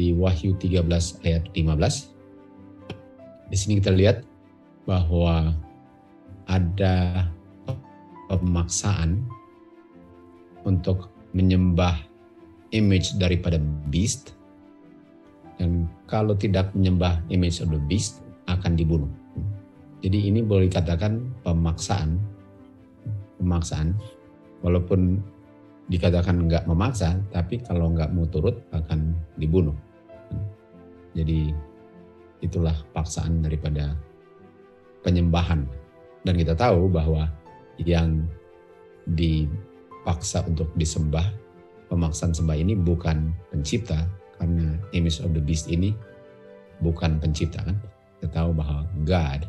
di Wahyu 13 ayat 15. Di sini kita lihat bahwa ada pemaksaan untuk menyembah image daripada beast dan kalau tidak menyembah image of the beast akan dibunuh. Jadi ini boleh dikatakan pemaksaan, pemaksaan. Walaupun dikatakan nggak memaksa, tapi kalau nggak mau turut akan dibunuh. Jadi itulah paksaan daripada penyembahan. Dan kita tahu bahwa yang dipaksa untuk disembah, pemaksaan sembah ini bukan pencipta, karena image of the beast ini bukan pencipta kan. Kita tahu bahwa God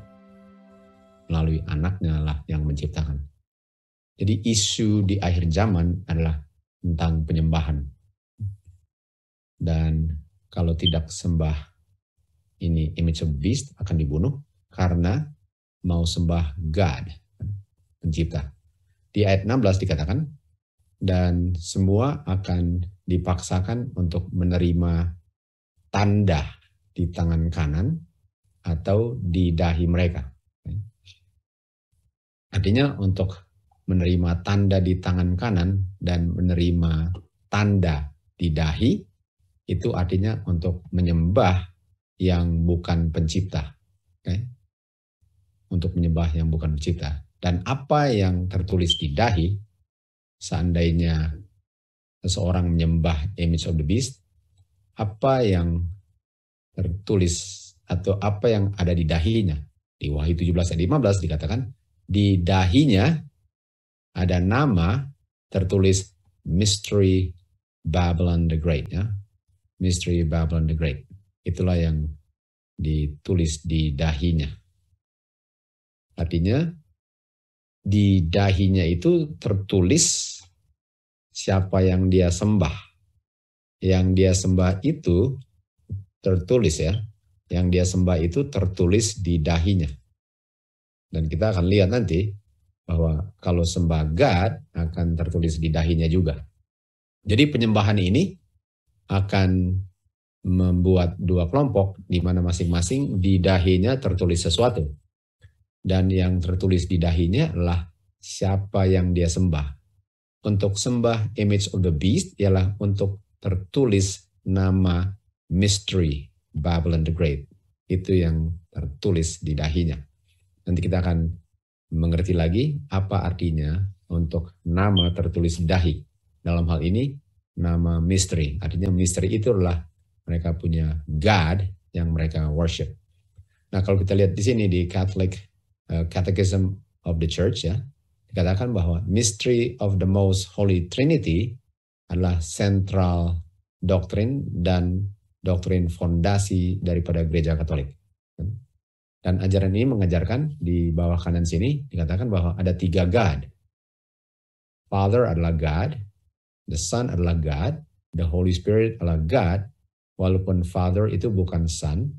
melalui anaknya lah yang menciptakan. Jadi isu di akhir zaman adalah tentang penyembahan. Dan kalau tidak sembah ini image of beast akan dibunuh karena mau sembah God, pencipta. Di ayat 16 dikatakan, dan semua akan dipaksakan untuk menerima tanda di tangan kanan atau di dahi mereka. Artinya untuk menerima tanda di tangan kanan dan menerima tanda di dahi itu artinya untuk menyembah yang bukan pencipta. Okay? Untuk menyembah yang bukan pencipta. Dan apa yang tertulis di dahi, seandainya seseorang menyembah image of the beast, apa yang tertulis atau apa yang ada di dahinya. Di Wahyu 17 ayat 15 dikatakan, di dahinya ada nama tertulis Mystery Babylon the Great. Ya. Mystery Babylon the Great. Itulah yang ditulis di dahinya. Artinya di dahinya itu tertulis siapa yang dia sembah. Yang dia sembah itu tertulis ya. Yang dia sembah itu tertulis di dahinya. Dan kita akan lihat nanti bahwa kalau sembah God akan tertulis di dahinya juga. Jadi penyembahan ini akan membuat dua kelompok di mana masing-masing di dahinya tertulis sesuatu. Dan yang tertulis di dahinya adalah siapa yang dia sembah. Untuk sembah image of the beast ialah untuk tertulis nama mystery Babylon the Great. Itu yang tertulis di dahinya. Nanti kita akan mengerti lagi apa artinya untuk nama tertulis di dahi. Dalam hal ini nama mystery. Artinya mystery itu adalah mereka punya God yang mereka worship. Nah kalau kita lihat di sini di Catholic uh, Catechism of the Church ya, dikatakan bahwa mystery of the most holy Trinity adalah central doctrine dan doktrin fondasi daripada gereja Katolik. Dan ajaran ini mengajarkan di bawah kanan sini dikatakan bahwa ada tiga God. Father adalah God, The Son adalah God, the Holy Spirit adalah God, walaupun Father itu bukan Son,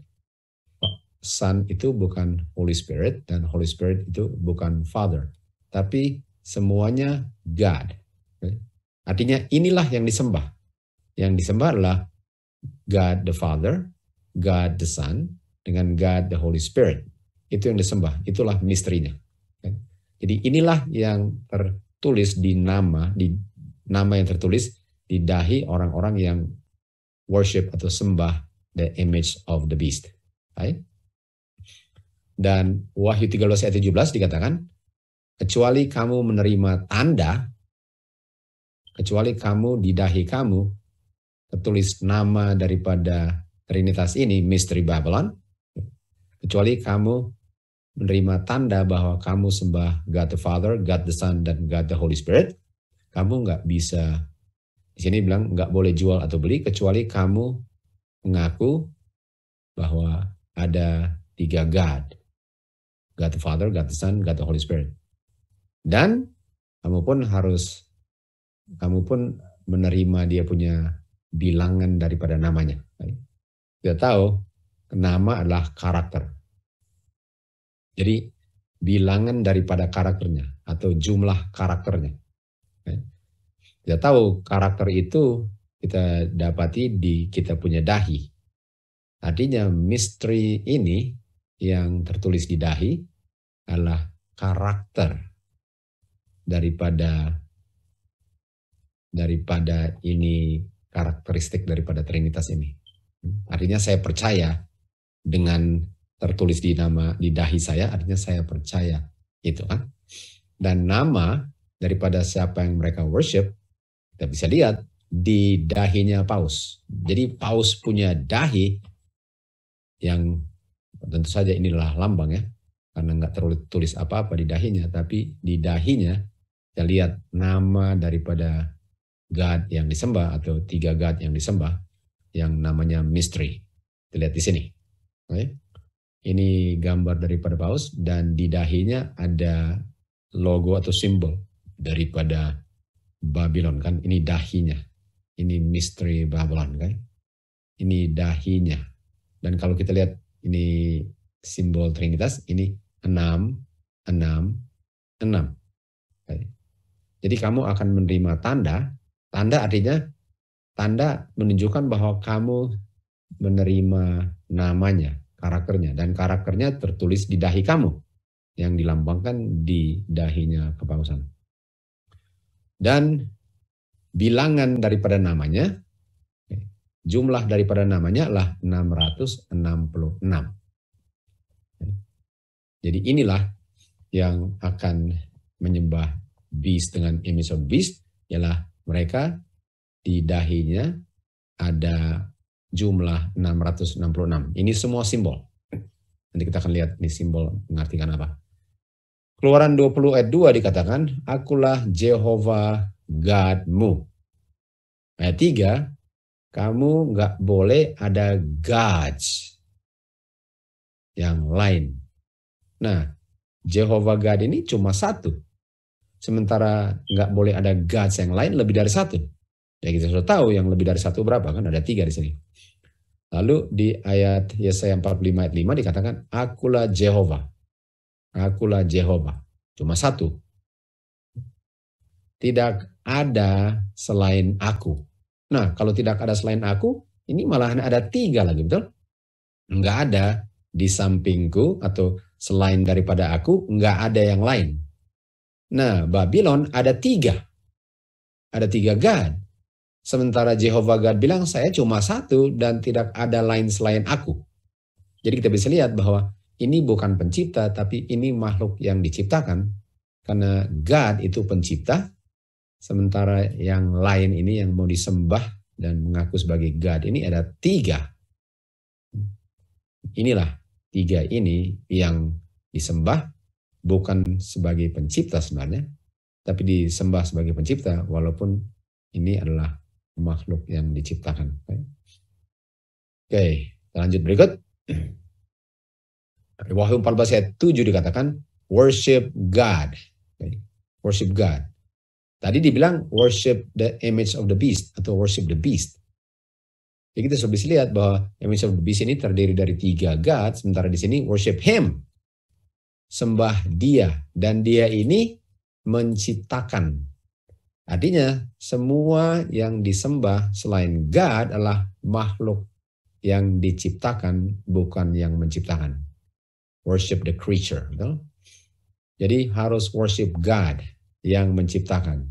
Son itu bukan Holy Spirit, dan Holy Spirit itu bukan Father. Tapi semuanya God. Artinya inilah yang disembah. Yang disembah adalah God the Father, God the Son, dengan God the Holy Spirit. Itu yang disembah, itulah misterinya. Jadi inilah yang tertulis di nama, di nama yang tertulis di dahi orang-orang yang worship atau sembah the image of the beast. Right? Dan Wahyu 13 ayat 17 dikatakan, kecuali kamu menerima tanda, kecuali kamu di dahi kamu tertulis nama daripada Trinitas ini, Misteri Babylon, kecuali kamu menerima tanda bahwa kamu sembah God the Father, God the Son, dan God the Holy Spirit, kamu nggak bisa di sini bilang nggak boleh jual atau beli kecuali kamu mengaku bahwa ada tiga God. God the Father, God the Son, God the Holy Spirit. Dan kamu pun harus, kamu pun menerima dia punya bilangan daripada namanya. Kita tahu nama adalah karakter. Jadi bilangan daripada karakternya atau jumlah karakternya. Kita tahu karakter itu kita dapati di kita punya dahi. Artinya misteri ini yang tertulis di dahi adalah karakter daripada daripada ini karakteristik daripada Trinitas ini. Artinya saya percaya dengan tertulis di nama di dahi saya, artinya saya percaya gitu kan. Dan nama daripada siapa yang mereka worship kita bisa lihat di dahinya paus. Jadi paus punya dahi yang tentu saja inilah lambang ya, karena nggak tertulis apa-apa di dahinya, tapi di dahinya kita lihat nama daripada God yang disembah atau tiga God yang disembah yang namanya mystery. Kita lihat di sini. Okay. Ini gambar daripada paus dan di dahinya ada logo atau simbol daripada Babylon kan ini dahinya. Ini misteri Babylon kan. Ini dahinya. Dan kalau kita lihat ini simbol Trinitas ini enam, enam, enam. Jadi kamu akan menerima tanda. Tanda artinya tanda menunjukkan bahwa kamu menerima namanya, karakternya. Dan karakternya tertulis di dahi kamu. Yang dilambangkan di dahinya kepausan dan bilangan daripada namanya, jumlah daripada namanya adalah 666. Jadi inilah yang akan menyembah beast dengan image of beast, ialah mereka di dahinya ada jumlah 666. Ini semua simbol. Nanti kita akan lihat ini simbol mengartikan apa. Keluaran 20 ayat 2 dikatakan, Akulah Jehovah Godmu. Ayat 3, kamu nggak boleh ada gods yang lain. Nah, Jehovah God ini cuma satu. Sementara nggak boleh ada gods yang lain lebih dari satu. Ya kita sudah tahu yang lebih dari satu berapa kan ada tiga di sini. Lalu di ayat Yesaya 45 ayat 5 dikatakan, Akulah Jehovah. Akulah Jehovah. Cuma satu. Tidak ada selain aku. Nah, kalau tidak ada selain aku, ini malahan ada tiga lagi, betul? Enggak ada di sampingku atau selain daripada aku, enggak ada yang lain. Nah, Babylon ada tiga. Ada tiga God. Sementara Jehovah God bilang, saya cuma satu dan tidak ada lain selain aku. Jadi kita bisa lihat bahwa ini bukan pencipta, tapi ini makhluk yang diciptakan. Karena God itu pencipta, sementara yang lain ini yang mau disembah dan mengaku sebagai God ini ada tiga. Inilah tiga ini yang disembah bukan sebagai pencipta sebenarnya, tapi disembah sebagai pencipta walaupun ini adalah makhluk yang diciptakan. Oke, lanjut berikut. Wahyu 14 ayat 7 dikatakan worship God. Okay. Worship God. Tadi dibilang worship the image of the beast atau worship the beast. Jadi kita sudah bisa lihat bahwa image of the beast ini terdiri dari tiga God, sementara di sini worship him. Sembah dia. Dan dia ini menciptakan. Artinya semua yang disembah selain God adalah makhluk yang diciptakan bukan yang menciptakan worship the creature. Jadi harus worship God yang menciptakan.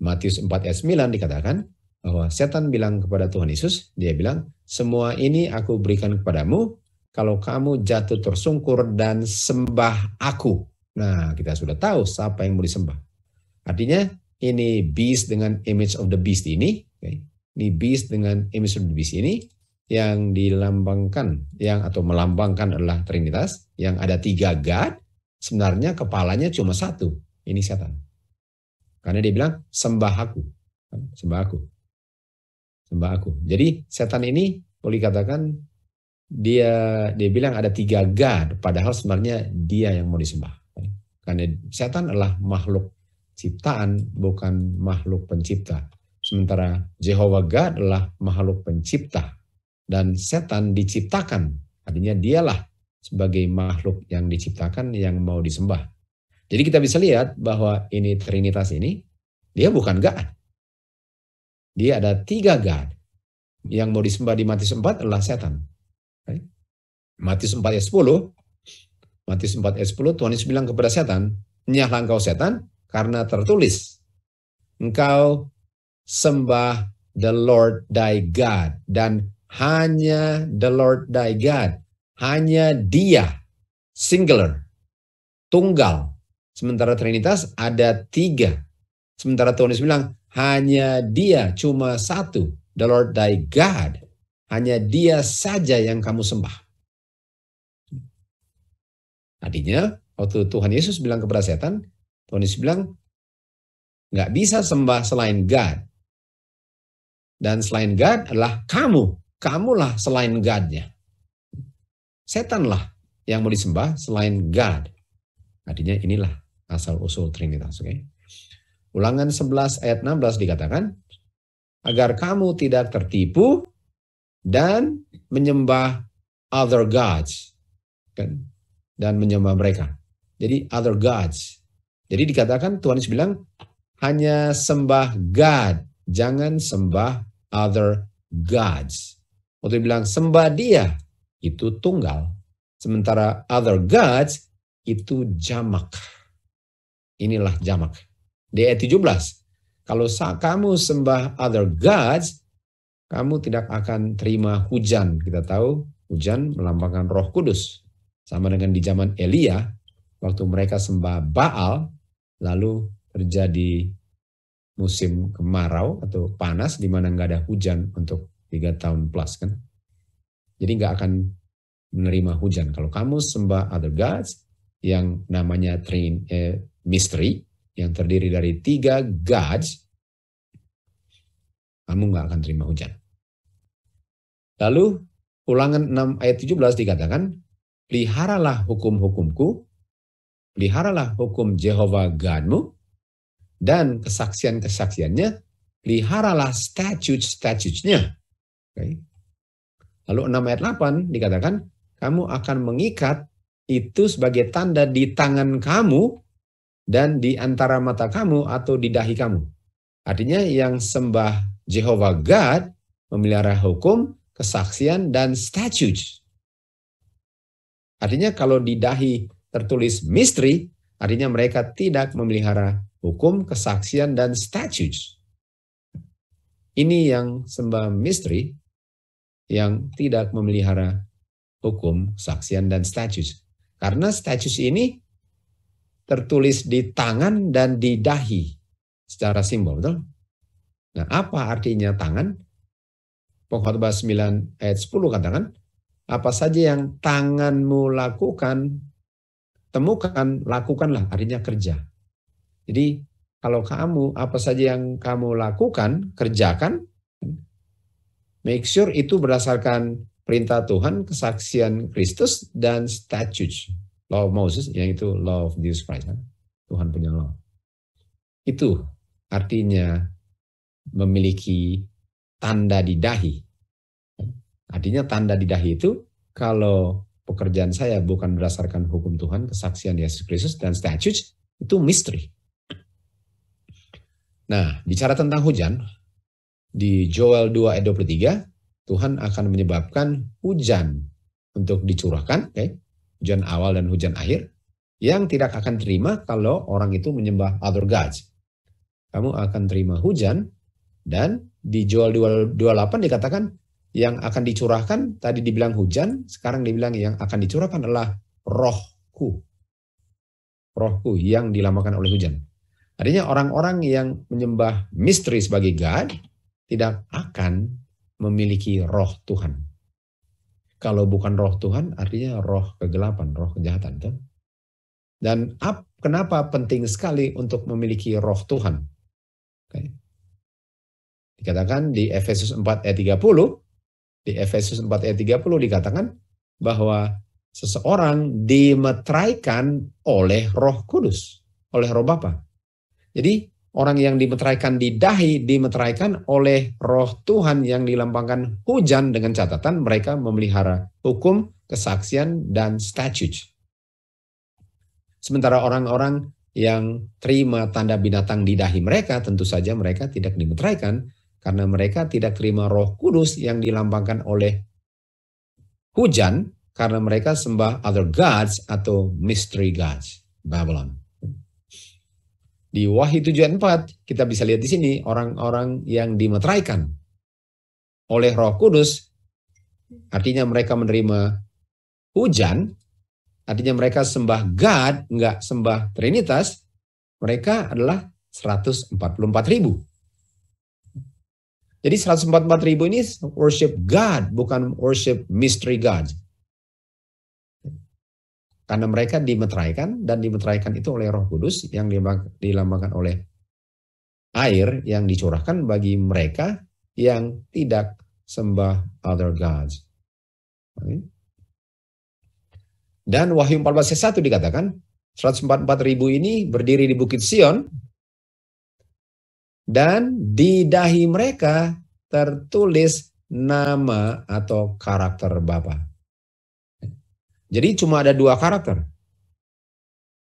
Matius 4 ayat 9 dikatakan bahwa setan bilang kepada Tuhan Yesus, dia bilang, semua ini aku berikan kepadamu kalau kamu jatuh tersungkur dan sembah aku. Nah, kita sudah tahu siapa yang mau disembah. Artinya ini beast dengan image of the beast ini, okay? ini beast dengan image of the beast ini yang dilambangkan yang atau melambangkan adalah Trinitas yang ada tiga God sebenarnya kepalanya cuma satu ini setan karena dia bilang sembah aku sembah aku sembah aku jadi setan ini boleh katakan dia dia bilang ada tiga God padahal sebenarnya dia yang mau disembah karena setan adalah makhluk ciptaan bukan makhluk pencipta sementara Jehovah God adalah makhluk pencipta dan setan diciptakan, artinya dialah sebagai makhluk yang diciptakan yang mau disembah. Jadi kita bisa lihat bahwa ini Trinitas ini, dia bukan God. Dia ada tiga God. Yang mau disembah di Matius 4 adalah setan. Matius 4 ayat 10, Matius 4 ayat 10, Tuhan Yesus bilang kepada setan, Nyahlah engkau setan, karena tertulis, Engkau sembah the Lord thy God, dan hanya the Lord thy God, hanya dia, singular, tunggal. Sementara Trinitas ada tiga. Sementara Tuhan Yesus bilang, hanya dia cuma satu, the Lord thy God. Hanya dia saja yang kamu sembah. Tadinya waktu Tuhan Yesus bilang kepada setan, Tuhan Yesus bilang, nggak bisa sembah selain God. Dan selain God adalah kamu kamulah selain God-nya, Setanlah yang mau disembah selain God. Artinya inilah asal-usul Trinitas. Okay? Ulangan 11 ayat 16 dikatakan, agar kamu tidak tertipu dan menyembah other gods. Kan? Dan menyembah mereka. Jadi other gods. Jadi dikatakan Tuhan Yesus bilang, hanya sembah God, jangan sembah other gods. Waktu bilang sembah dia itu tunggal. Sementara other gods itu jamak. Inilah jamak. Di ayat 17. Kalau kamu sembah other gods, kamu tidak akan terima hujan. Kita tahu hujan melambangkan roh kudus. Sama dengan di zaman Elia, waktu mereka sembah Baal, lalu terjadi musim kemarau atau panas di mana nggak ada hujan untuk tiga tahun plus kan. Jadi nggak akan menerima hujan. Kalau kamu sembah other gods yang namanya train eh, mystery yang terdiri dari tiga gods, kamu nggak akan terima hujan. Lalu ulangan 6 ayat 17 dikatakan, peliharalah hukum-hukumku, peliharalah hukum Jehovah Godmu, dan kesaksian-kesaksiannya, peliharalah statute-statutnya Okay. Lalu 6 ayat 8 dikatakan, kamu akan mengikat itu sebagai tanda di tangan kamu dan di antara mata kamu atau di dahi kamu. Artinya yang sembah Jehovah God memelihara hukum, kesaksian, dan statutes. Artinya kalau di dahi tertulis misteri, artinya mereka tidak memelihara hukum, kesaksian, dan statutes. Ini yang sembah misteri yang tidak memelihara hukum, saksian dan status. Karena status ini tertulis di tangan dan di dahi secara simbol, betul? Nah, apa artinya tangan? Pengkhotbah 9 ayat 10 katakan, apa saja yang tanganmu lakukan, temukan, lakukanlah, artinya kerja. Jadi, kalau kamu apa saja yang kamu lakukan, kerjakan, Make sure itu berdasarkan perintah Tuhan, kesaksian Kristus, dan statutes, law of Moses, itu law of Jesus Christ. Kan? Tuhan punya law. Itu artinya memiliki tanda di dahi. Artinya tanda di dahi itu kalau pekerjaan saya bukan berdasarkan hukum Tuhan, kesaksian Yesus Kristus, dan statutes, itu misteri. Nah, bicara tentang hujan, di Joel 2 ayat 23, Tuhan akan menyebabkan hujan untuk dicurahkan, okay? hujan awal dan hujan akhir, yang tidak akan terima kalau orang itu menyembah other gods. Kamu akan terima hujan dan di Joel 28 dikatakan yang akan dicurahkan tadi dibilang hujan, sekarang dibilang yang akan dicurahkan adalah rohku. Rohku yang dilamakan oleh hujan. Artinya orang-orang yang menyembah misteri sebagai God, tidak akan memiliki roh Tuhan. Kalau bukan roh Tuhan, artinya roh kegelapan, roh kejahatan. Tuh. Kan? Dan ap, kenapa penting sekali untuk memiliki roh Tuhan? Okay. Dikatakan di Efesus 4 ayat e 30, di Efesus 4 ayat e 30 dikatakan bahwa seseorang dimetraikan oleh roh kudus, oleh roh Bapa. Jadi Orang yang dimeteraikan di dahi dimeteraikan oleh roh Tuhan yang dilambangkan hujan dengan catatan mereka memelihara hukum, kesaksian, dan statute. Sementara orang-orang yang terima tanda binatang di dahi mereka, tentu saja mereka tidak dimeteraikan karena mereka tidak terima roh kudus yang dilambangkan oleh hujan karena mereka sembah other gods atau mystery gods, Babylon. Di Wahyu 74 kita bisa lihat di sini orang-orang yang dimeteraikan oleh Roh Kudus artinya mereka menerima hujan, artinya mereka sembah God, enggak sembah Trinitas, mereka adalah 144 ribu. Jadi 144 ribu ini worship God, bukan worship mystery God. Karena mereka dimeteraikan dan dimeteraikan itu oleh Roh Kudus yang dilambangkan oleh air yang dicurahkan bagi mereka yang tidak sembah other gods. Dan Wahyu ayat satu dikatakan 144 ribu ini berdiri di Bukit Sion dan di dahi mereka tertulis nama atau karakter Bapa. Jadi cuma ada dua karakter.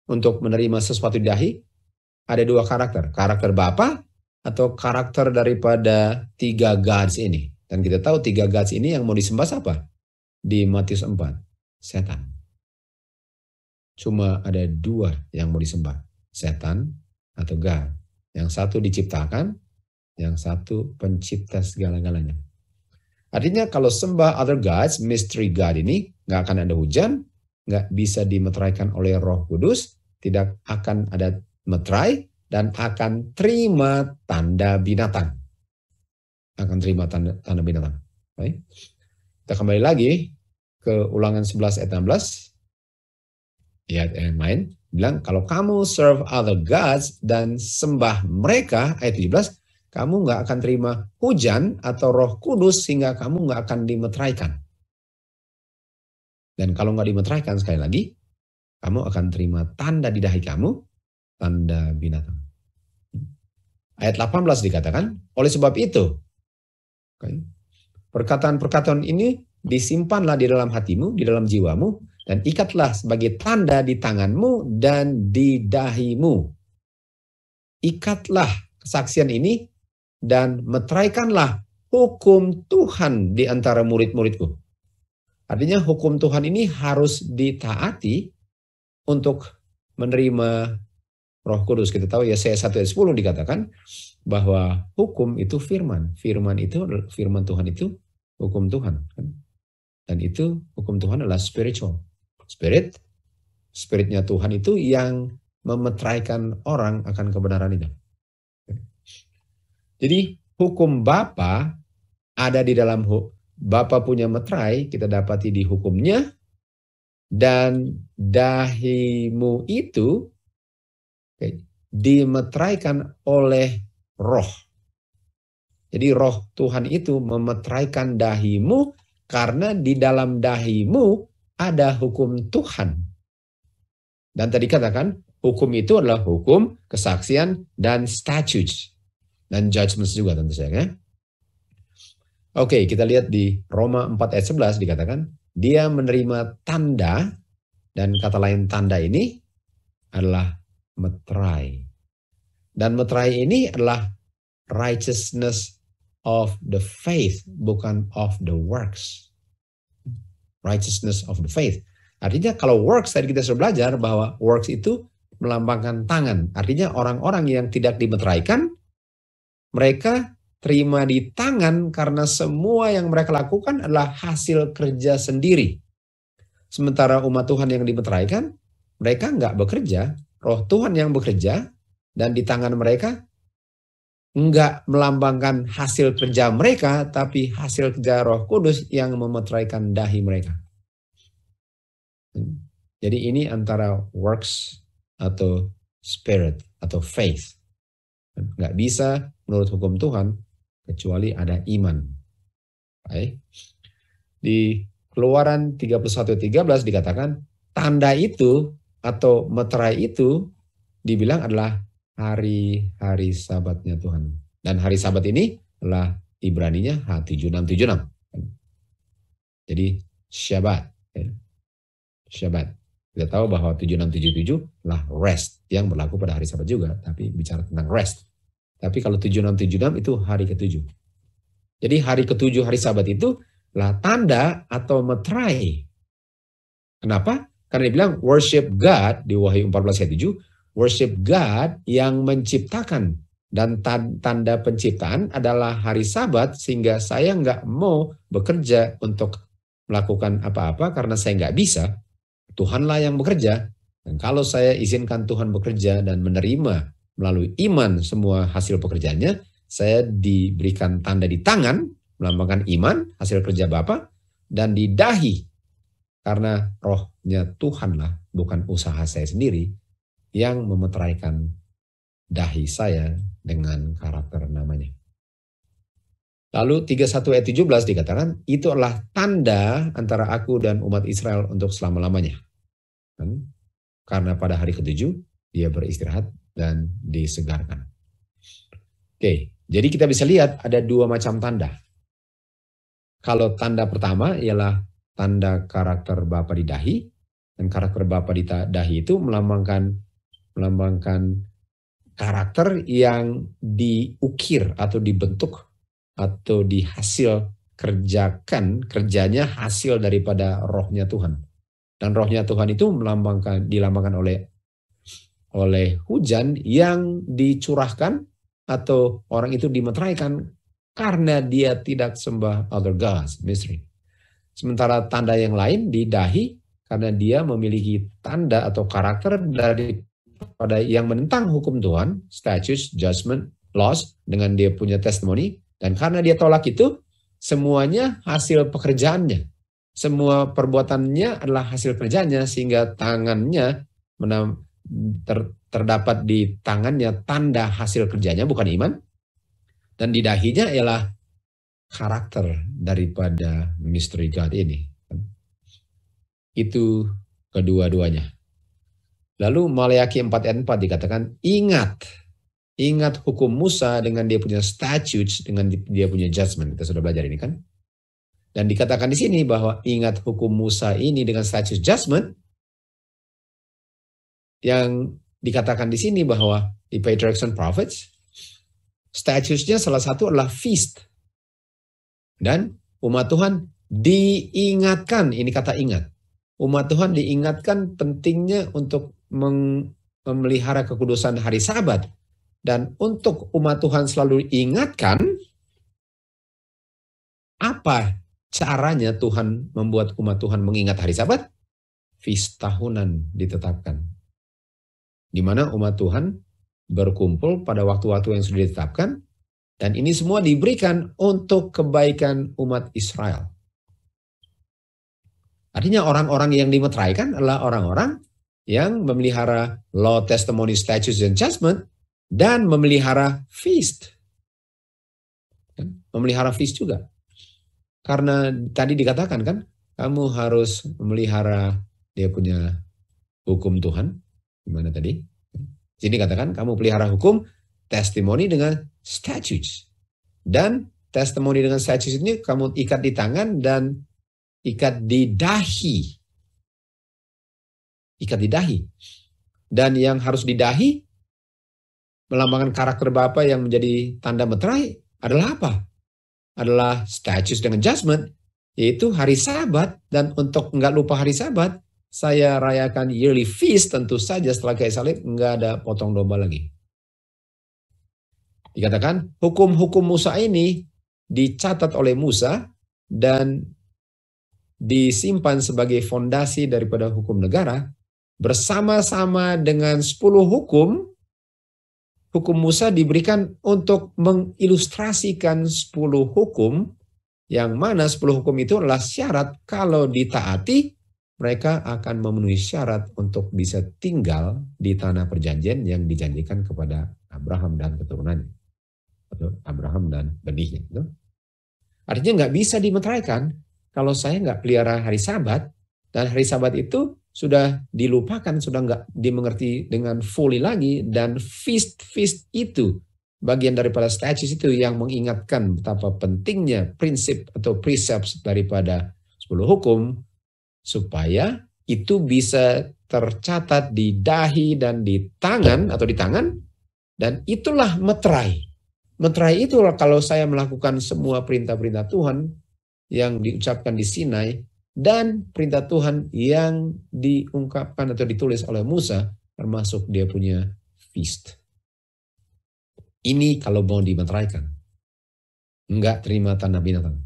Untuk menerima sesuatu dahi, ada dua karakter. Karakter Bapa atau karakter daripada tiga gods ini. Dan kita tahu tiga gods ini yang mau disembah siapa? Di Matius 4, setan. Cuma ada dua yang mau disembah, setan atau God. Yang satu diciptakan, yang satu pencipta segala-galanya. Artinya kalau sembah other gods, mystery god ini nggak akan ada hujan, nggak bisa dimeteraikan oleh Roh Kudus, tidak akan ada meterai dan akan terima tanda binatang. Akan terima tanda, tanda binatang. Baik. Kita kembali lagi ke ulangan 11 ayat 16. Ya, yang lain bilang kalau kamu serve other gods dan sembah mereka ayat 17 kamu nggak akan terima hujan atau roh kudus sehingga kamu nggak akan dimeteraikan. Dan kalau nggak dimeteraikan sekali lagi, kamu akan terima tanda di dahi kamu, tanda binatang. Ayat 18 dikatakan, oleh sebab itu, perkataan-perkataan ini disimpanlah di dalam hatimu, di dalam jiwamu, dan ikatlah sebagai tanda di tanganmu dan di dahimu. Ikatlah kesaksian ini dan metraikanlah hukum Tuhan di antara murid-muridku. Artinya hukum Tuhan ini harus ditaati untuk menerima Roh Kudus. Kita tahu ya saya 1 ayat 10 dikatakan bahwa hukum itu firman. Firman itu firman Tuhan itu hukum Tuhan Dan itu hukum Tuhan adalah spiritual. Spirit spiritnya Tuhan itu yang memetraikan orang akan kebenaran itu. Jadi hukum Bapa ada di dalam Bapa punya metrai, kita dapati di hukumnya. Dan dahimu itu dimeteraikan oleh roh. Jadi roh Tuhan itu memeteraikan dahimu karena di dalam dahimu ada hukum Tuhan. Dan tadi katakan hukum itu adalah hukum, kesaksian, dan statutes dan judgments juga tentu saja. Kan? Oke, kita lihat di Roma 4 ayat 11 dikatakan dia menerima tanda dan kata lain tanda ini adalah metrai Dan metrai ini adalah righteousness of the faith bukan of the works. Righteousness of the faith. Artinya kalau works tadi kita sudah belajar bahwa works itu melambangkan tangan. Artinya orang-orang yang tidak dimeteraikan mereka terima di tangan karena semua yang mereka lakukan adalah hasil kerja sendiri. Sementara umat Tuhan yang dimeteraikan, mereka nggak bekerja, roh Tuhan yang bekerja, dan di tangan mereka nggak melambangkan hasil kerja mereka, tapi hasil kerja roh kudus yang memeteraikan dahi mereka. Jadi ini antara works atau spirit atau faith. Nggak bisa menurut hukum Tuhan kecuali ada iman. Baik. Di Keluaran 31:13 dikatakan tanda itu atau meterai itu dibilang adalah hari-hari sabatnya Tuhan. Dan hari sabat ini adalah Ibraninya H7676. Jadi Syabat. Syabat. Kita tahu bahwa 7677 lah rest yang berlaku pada hari sabat juga, tapi bicara tentang rest. Tapi kalau 7676 itu hari ketujuh. Jadi hari ketujuh hari sabat itu lah tanda atau metrai. Kenapa? Karena dibilang worship God di Wahyu 14 ayat 7, worship God yang menciptakan dan tanda penciptaan adalah hari sabat sehingga saya nggak mau bekerja untuk melakukan apa-apa karena saya nggak bisa. Tuhanlah yang bekerja. Dan kalau saya izinkan Tuhan bekerja dan menerima melalui iman semua hasil pekerjaannya, saya diberikan tanda di tangan, melambangkan iman, hasil kerja Bapa, dan di dahi, karena rohnya Tuhanlah, bukan usaha saya sendiri, yang memeteraikan dahi saya dengan karakter namanya. Lalu 31 ayat 17 dikatakan, itu adalah tanda antara aku dan umat Israel untuk selama-lamanya. Hmm? Karena pada hari ketujuh, dia beristirahat dan disegarkan. Oke, jadi kita bisa lihat ada dua macam tanda. Kalau tanda pertama ialah tanda karakter bapak di dahi dan karakter bapak di dahi itu melambangkan melambangkan karakter yang diukir atau dibentuk atau dihasil kerjakan kerjanya hasil daripada rohnya Tuhan. Dan rohnya Tuhan itu melambangkan dilambangkan oleh oleh hujan yang dicurahkan atau orang itu dimeteraikan karena dia tidak sembah other gods, mystery. Sementara tanda yang lain di dahi karena dia memiliki tanda atau karakter dari pada yang menentang hukum Tuhan, statutes, judgment, laws dengan dia punya testimoni dan karena dia tolak itu semuanya hasil pekerjaannya. Semua perbuatannya adalah hasil kerjanya sehingga tangannya ter, terdapat di tangannya tanda hasil kerjanya bukan iman dan di dahinya ialah karakter daripada misteri God ini. Itu kedua-duanya. Lalu Malayaki 4 n 4 dikatakan ingat ingat hukum Musa dengan dia punya statutes dengan dia punya judgment kita sudah belajar ini kan dan dikatakan di sini bahwa ingat hukum Musa ini dengan statutes judgment yang dikatakan di sini bahwa di Direction Prophets, statusnya salah satu adalah feast. Dan umat Tuhan diingatkan, ini kata ingat. Umat Tuhan diingatkan pentingnya untuk memelihara kekudusan hari sabat. Dan untuk umat Tuhan selalu ingatkan apa caranya Tuhan membuat umat Tuhan mengingat hari sabat? Feast tahunan ditetapkan di mana umat Tuhan berkumpul pada waktu-waktu yang sudah ditetapkan dan ini semua diberikan untuk kebaikan umat Israel. Artinya orang-orang yang dimeteraikan adalah orang-orang yang memelihara law, testimony, statutes, and judgment dan memelihara feast. Memelihara feast juga. Karena tadi dikatakan kan, kamu harus memelihara dia punya hukum Tuhan, Gimana tadi? Sini katakan kamu pelihara hukum testimoni dengan statutes. Dan testimoni dengan statutes ini kamu ikat di tangan dan ikat di dahi. Ikat di dahi. Dan yang harus di dahi melambangkan karakter Bapak yang menjadi tanda meterai adalah apa? Adalah statutes dengan judgment, yaitu hari sabat. Dan untuk nggak lupa hari sabat, saya rayakan yearly feast tentu saja setelah kayak salib nggak ada potong domba lagi. Dikatakan hukum-hukum Musa ini dicatat oleh Musa dan disimpan sebagai fondasi daripada hukum negara bersama-sama dengan 10 hukum hukum Musa diberikan untuk mengilustrasikan 10 hukum yang mana 10 hukum itu adalah syarat kalau ditaati mereka akan memenuhi syarat untuk bisa tinggal di tanah perjanjian yang dijanjikan kepada Abraham dan keturunannya. Abraham dan benihnya. Gitu. Artinya nggak bisa dimeteraikan kalau saya nggak pelihara hari sabat, dan hari sabat itu sudah dilupakan, sudah nggak dimengerti dengan fully lagi, dan feast-feast itu bagian daripada statutes itu yang mengingatkan betapa pentingnya prinsip atau precepts daripada 10 hukum supaya itu bisa tercatat di dahi dan di tangan atau di tangan dan itulah meterai. Meterai itu kalau saya melakukan semua perintah-perintah Tuhan yang diucapkan di Sinai dan perintah Tuhan yang diungkapkan atau ditulis oleh Musa termasuk dia punya feast. Ini kalau mau dimeteraikan. Enggak terima tanda binatang.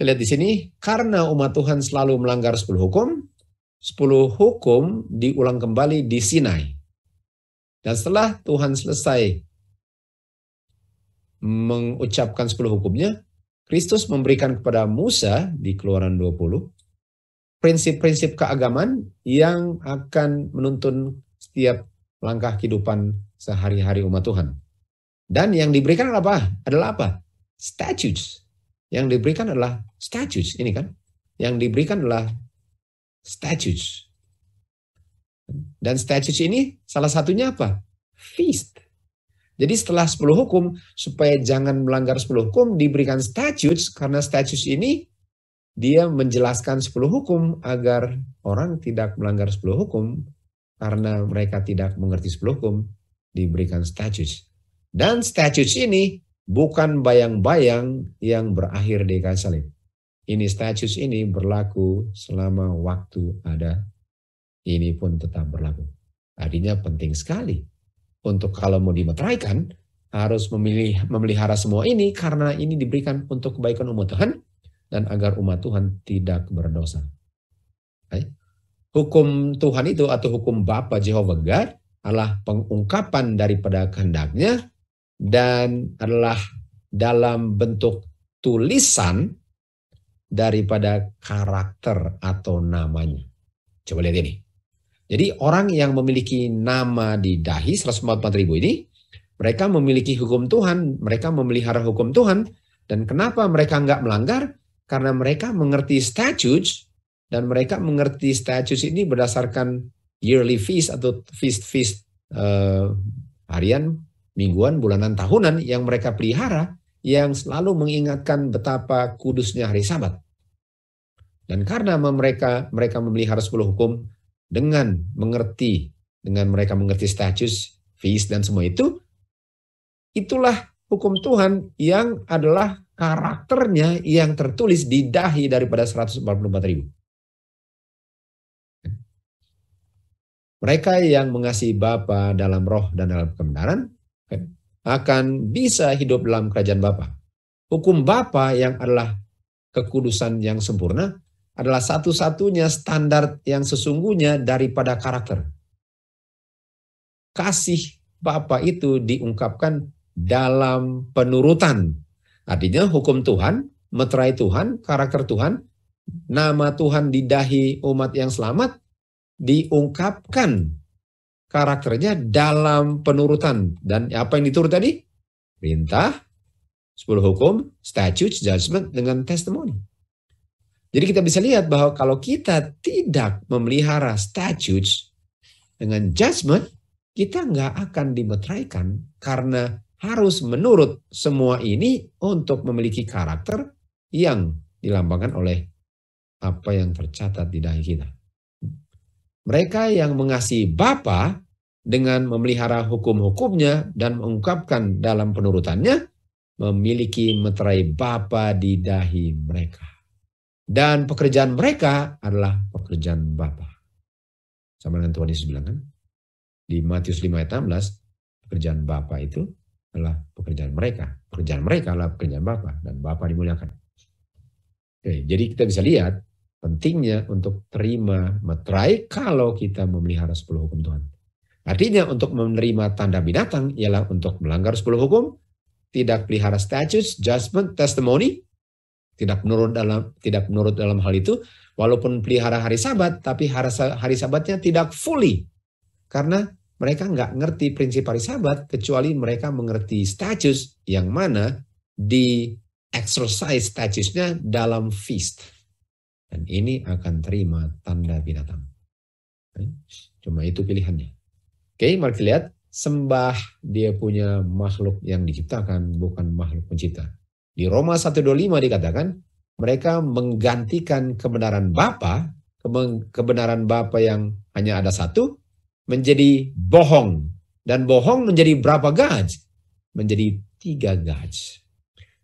Kita lihat di sini, karena umat Tuhan selalu melanggar 10 hukum, 10 hukum diulang kembali di Sinai. Dan setelah Tuhan selesai mengucapkan 10 hukumnya, Kristus memberikan kepada Musa di Keluaran 20 prinsip-prinsip keagamaan yang akan menuntun setiap langkah kehidupan sehari-hari umat Tuhan. Dan yang diberikan adalah apa? Adalah apa? Statutes. Yang diberikan adalah statutes ini kan. Yang diberikan adalah statutes. Dan statutes ini salah satunya apa? Feast. Jadi setelah 10 hukum, supaya jangan melanggar 10 hukum, diberikan statutes, karena statutes ini dia menjelaskan 10 hukum agar orang tidak melanggar 10 hukum, karena mereka tidak mengerti 10 hukum, diberikan statutes. Dan statutes ini bukan bayang-bayang yang berakhir di kayu salib ini status ini berlaku selama waktu ada. Ini pun tetap berlaku. Artinya penting sekali untuk kalau mau dimeteraikan harus memilih memelihara semua ini karena ini diberikan untuk kebaikan umat Tuhan dan agar umat Tuhan tidak berdosa. Hukum Tuhan itu atau hukum Bapa Jehovah God adalah pengungkapan daripada kehendaknya dan adalah dalam bentuk tulisan daripada karakter atau namanya. Coba lihat ini. Jadi orang yang memiliki nama di dahi 144 ribu ini, mereka memiliki hukum Tuhan, mereka memelihara hukum Tuhan, dan kenapa mereka nggak melanggar? Karena mereka mengerti statutes, dan mereka mengerti statutes ini berdasarkan yearly feast atau feast-feast uh, eh, harian, mingguan, bulanan, tahunan yang mereka pelihara, yang selalu mengingatkan betapa kudusnya hari Sabat. Dan karena mereka mereka memelihara sepuluh hukum dengan mengerti, dengan mereka mengerti status, fees dan semua itu, itulah hukum Tuhan yang adalah karakternya yang tertulis di dahi daripada 144 ribu. Mereka yang mengasihi Bapa dalam roh dan dalam kebenaran, akan bisa hidup dalam kerajaan Bapa. Hukum Bapa yang adalah kekudusan yang sempurna adalah satu-satunya standar yang sesungguhnya daripada karakter. Kasih Bapa itu diungkapkan dalam penurutan. Artinya hukum Tuhan, meterai Tuhan, karakter Tuhan, nama Tuhan di dahi umat yang selamat diungkapkan karakternya dalam penurutan. Dan apa yang diturut tadi? Perintah, 10 hukum, statutes, judgment, dengan testimoni. Jadi kita bisa lihat bahwa kalau kita tidak memelihara statutes dengan judgment, kita nggak akan dimetraikan karena harus menurut semua ini untuk memiliki karakter yang dilambangkan oleh apa yang tercatat di dahi kita. Mereka yang mengasihi Bapa dengan memelihara hukum-hukumnya dan mengungkapkan dalam penurutannya, memiliki meterai Bapa di dahi mereka. Dan pekerjaan mereka adalah pekerjaan Bapa. Sama dengan Tuhan Yesus bilang kan, di Matius 5 ayat 16, pekerjaan Bapa itu adalah pekerjaan mereka. Pekerjaan mereka adalah pekerjaan Bapa dan Bapa dimuliakan. Oke, jadi kita bisa lihat pentingnya untuk terima materai kalau kita memelihara 10 hukum Tuhan. Artinya untuk menerima tanda binatang ialah untuk melanggar 10 hukum, tidak pelihara statutes, judgment, testimony, tidak menurut dalam tidak menurut dalam hal itu walaupun pelihara hari sabat tapi hari, hari sabatnya tidak fully karena mereka nggak ngerti prinsip hari sabat kecuali mereka mengerti status yang mana di exercise statusnya dalam feast dan ini akan terima tanda binatang. Eh, cuma itu pilihannya. Oke, mari kita lihat. Sembah dia punya makhluk yang diciptakan, bukan makhluk pencipta. Di Roma 125 dikatakan, mereka menggantikan kebenaran Bapa, kebenaran Bapa yang hanya ada satu, menjadi bohong. Dan bohong menjadi berapa gaj? Menjadi tiga gaj.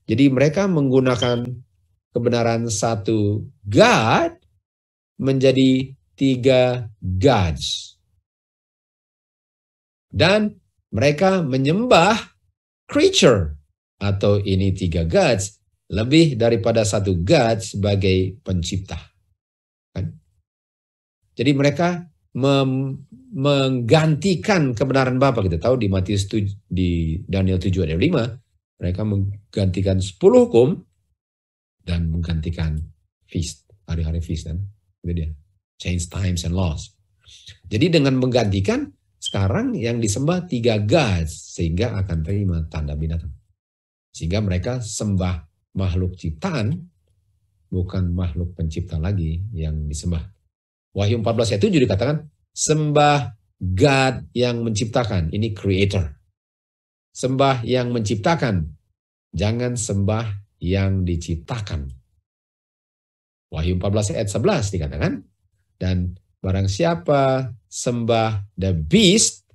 Jadi mereka menggunakan kebenaran satu God menjadi tiga gods. Dan mereka menyembah creature atau ini tiga gods lebih daripada satu God sebagai pencipta. Kan? Jadi mereka menggantikan kebenaran Bapa. Kita tahu di Matius 7, di Daniel 7 ayat 5, mereka menggantikan 10 hukum dan menggantikan feast hari-hari feast kan itu dia change times and laws jadi dengan menggantikan sekarang yang disembah tiga god sehingga akan terima tanda binatang sehingga mereka sembah makhluk ciptaan bukan makhluk pencipta lagi yang disembah Wahyu 14 ayat 7 dikatakan sembah God yang menciptakan ini creator sembah yang menciptakan jangan sembah yang diciptakan. Wahyu 14 ayat 11 dikatakan, dan barang siapa sembah the beast,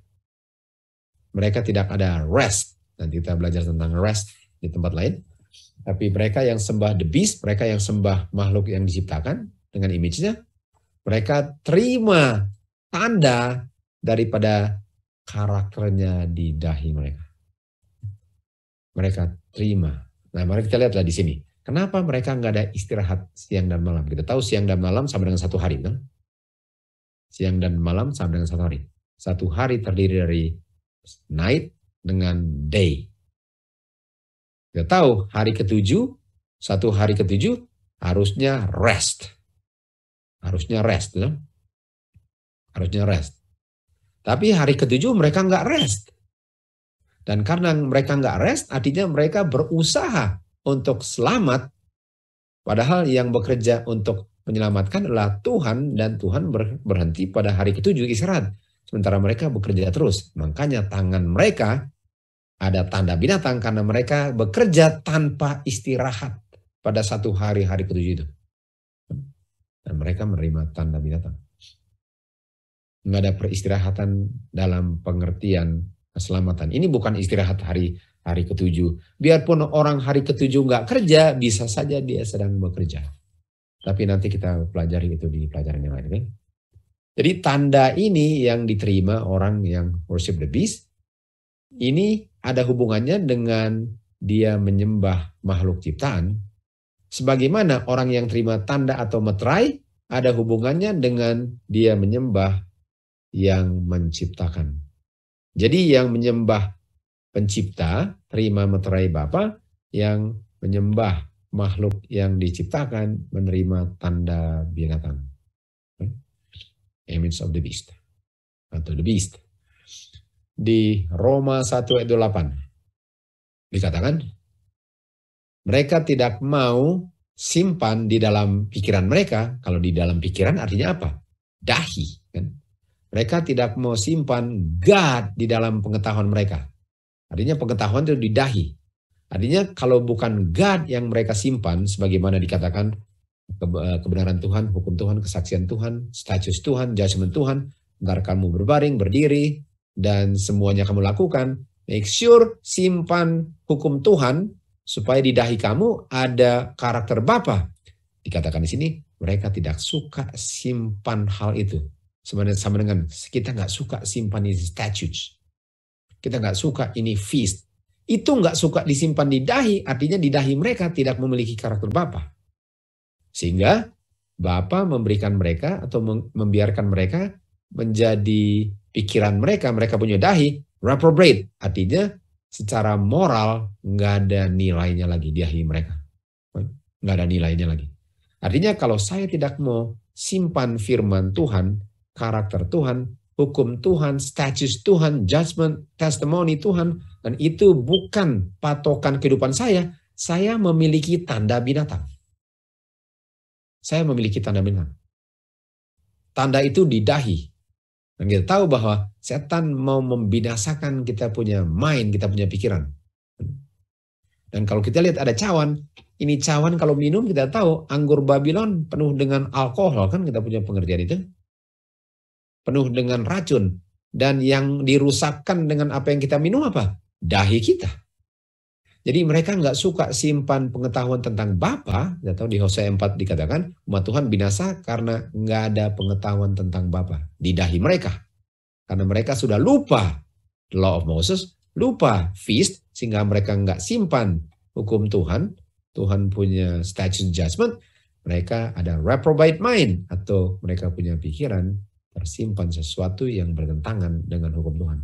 mereka tidak ada rest. Nanti kita belajar tentang rest di tempat lain. Tapi mereka yang sembah the beast, mereka yang sembah makhluk yang diciptakan dengan image-nya, mereka terima tanda daripada karakternya di dahi mereka. Mereka terima Nah, mari kita lihatlah di sini. Kenapa mereka nggak ada istirahat siang dan malam? Kita gitu? tahu siang dan malam sama dengan satu hari, kan? Siang dan malam sama dengan satu hari. Satu hari terdiri dari night dengan day. Kita tahu hari ketujuh, satu hari ketujuh harusnya rest. Harusnya rest, kan? Harusnya rest. Tapi hari ketujuh mereka nggak rest. Dan karena mereka nggak rest, artinya mereka berusaha untuk selamat. Padahal yang bekerja untuk menyelamatkan adalah Tuhan dan Tuhan berhenti pada hari ketujuh istirahat. Sementara mereka bekerja terus. Makanya tangan mereka ada tanda binatang karena mereka bekerja tanpa istirahat pada satu hari hari ketujuh itu. Dan mereka menerima tanda binatang. Nggak ada peristirahatan dalam pengertian keselamatan. Ini bukan istirahat hari hari ketujuh. Biarpun orang hari ketujuh nggak kerja, bisa saja dia sedang bekerja. Tapi nanti kita pelajari itu di pelajaran yang lain. Okay? Jadi tanda ini yang diterima orang yang worship the beast, ini ada hubungannya dengan dia menyembah makhluk ciptaan. Sebagaimana orang yang terima tanda atau meterai, ada hubungannya dengan dia menyembah yang menciptakan jadi yang menyembah pencipta terima meterai Bapa, yang menyembah makhluk yang diciptakan menerima tanda binatang. Eh, image of the beast atau the beast. Di Roma 1 ayat 8. dikatakan mereka tidak mau simpan di dalam pikiran mereka. Kalau di dalam pikiran artinya apa? Dahi mereka tidak mau simpan God di dalam pengetahuan mereka. Artinya pengetahuan itu di dahi. Artinya kalau bukan God yang mereka simpan, sebagaimana dikatakan eh, kebenaran Tuhan, hukum Tuhan, kesaksian Tuhan, status Tuhan, judgment Tuhan, agar kamu berbaring, berdiri, dan semuanya kamu lakukan, make sure simpan hukum Tuhan supaya di dahi kamu ada karakter Bapa. Dikatakan di sini, mereka tidak suka simpan hal itu sama dengan kita nggak suka simpan di statutes. Kita nggak suka ini feast. Itu nggak suka disimpan di dahi, artinya di dahi mereka tidak memiliki karakter Bapa. Sehingga Bapa memberikan mereka atau membiarkan mereka menjadi pikiran mereka, mereka punya dahi, reprobate. Artinya secara moral nggak ada nilainya lagi di dahi mereka. Nggak ada nilainya lagi. Artinya kalau saya tidak mau simpan firman Tuhan, karakter Tuhan, hukum Tuhan, status Tuhan, judgment, testimony Tuhan, dan itu bukan patokan kehidupan saya. Saya memiliki tanda binatang. Saya memiliki tanda binatang. Tanda itu di dahi. Dan kita tahu bahwa setan mau membinasakan kita punya mind, kita punya pikiran. Dan kalau kita lihat ada cawan, ini cawan kalau minum kita tahu anggur Babylon penuh dengan alkohol kan kita punya pengertian itu penuh dengan racun dan yang dirusakkan dengan apa yang kita minum apa? Dahi kita. Jadi mereka nggak suka simpan pengetahuan tentang Bapa. atau di Hosea 4 dikatakan umat Tuhan binasa karena nggak ada pengetahuan tentang Bapa di dahi mereka. Karena mereka sudah lupa the law of Moses, lupa feast, sehingga mereka nggak simpan hukum Tuhan. Tuhan punya statute judgment. Mereka ada reprobate mind atau mereka punya pikiran tersimpan sesuatu yang bertentangan dengan hukum Tuhan.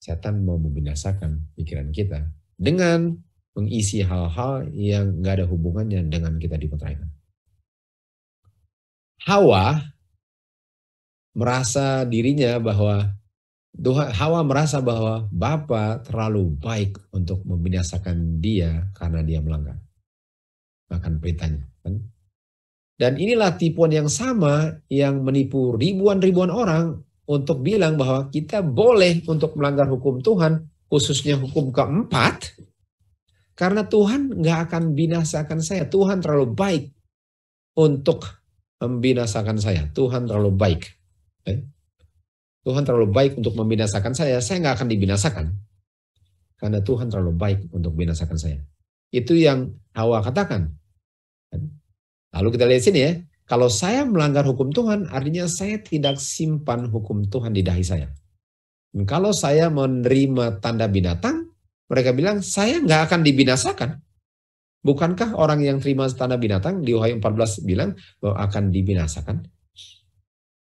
Setan mau membinasakan pikiran kita dengan mengisi hal-hal yang gak ada hubungannya dengan kita di diperceraikan. Hawa merasa dirinya bahwa Tuhan, Hawa merasa bahwa Bapa terlalu baik untuk membinasakan dia karena dia melanggar. Bahkan perintahnya. kan? Dan inilah tipuan yang sama yang menipu ribuan-ribuan orang untuk bilang bahwa kita boleh untuk melanggar hukum Tuhan, khususnya hukum keempat, karena Tuhan nggak akan binasakan saya. Tuhan terlalu baik untuk membinasakan saya. Tuhan terlalu baik. Eh? Tuhan terlalu baik untuk membinasakan saya. Saya nggak akan dibinasakan. Karena Tuhan terlalu baik untuk binasakan saya. Itu yang Hawa katakan Lalu kita lihat sini ya, kalau saya melanggar hukum Tuhan, artinya saya tidak simpan hukum Tuhan di dahi saya. Dan kalau saya menerima tanda binatang, mereka bilang saya nggak akan dibinasakan. Bukankah orang yang terima tanda binatang di Wahyu 14 bilang bahwa akan dibinasakan?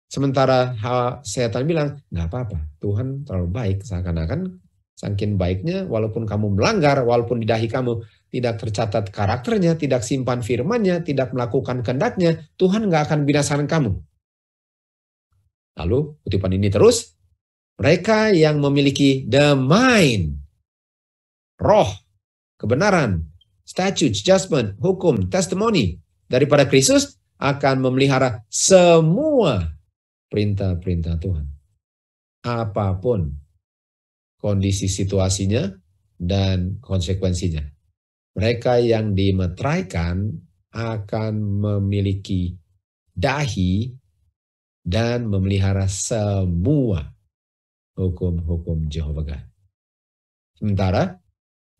Sementara hal setan bilang, nggak apa-apa, Tuhan terlalu baik. Seakan-akan saking baiknya, walaupun kamu melanggar, walaupun di dahi kamu, tidak tercatat karakternya, tidak simpan firmannya, tidak melakukan kendaknya, Tuhan nggak akan binasakan kamu. Lalu kutipan ini terus, mereka yang memiliki the mind, roh, kebenaran, statute, judgment, hukum, testimony daripada Kristus akan memelihara semua perintah-perintah Tuhan. Apapun kondisi situasinya dan konsekuensinya mereka yang dimeteraikan akan memiliki dahi dan memelihara semua hukum-hukum Jehovah God. Sementara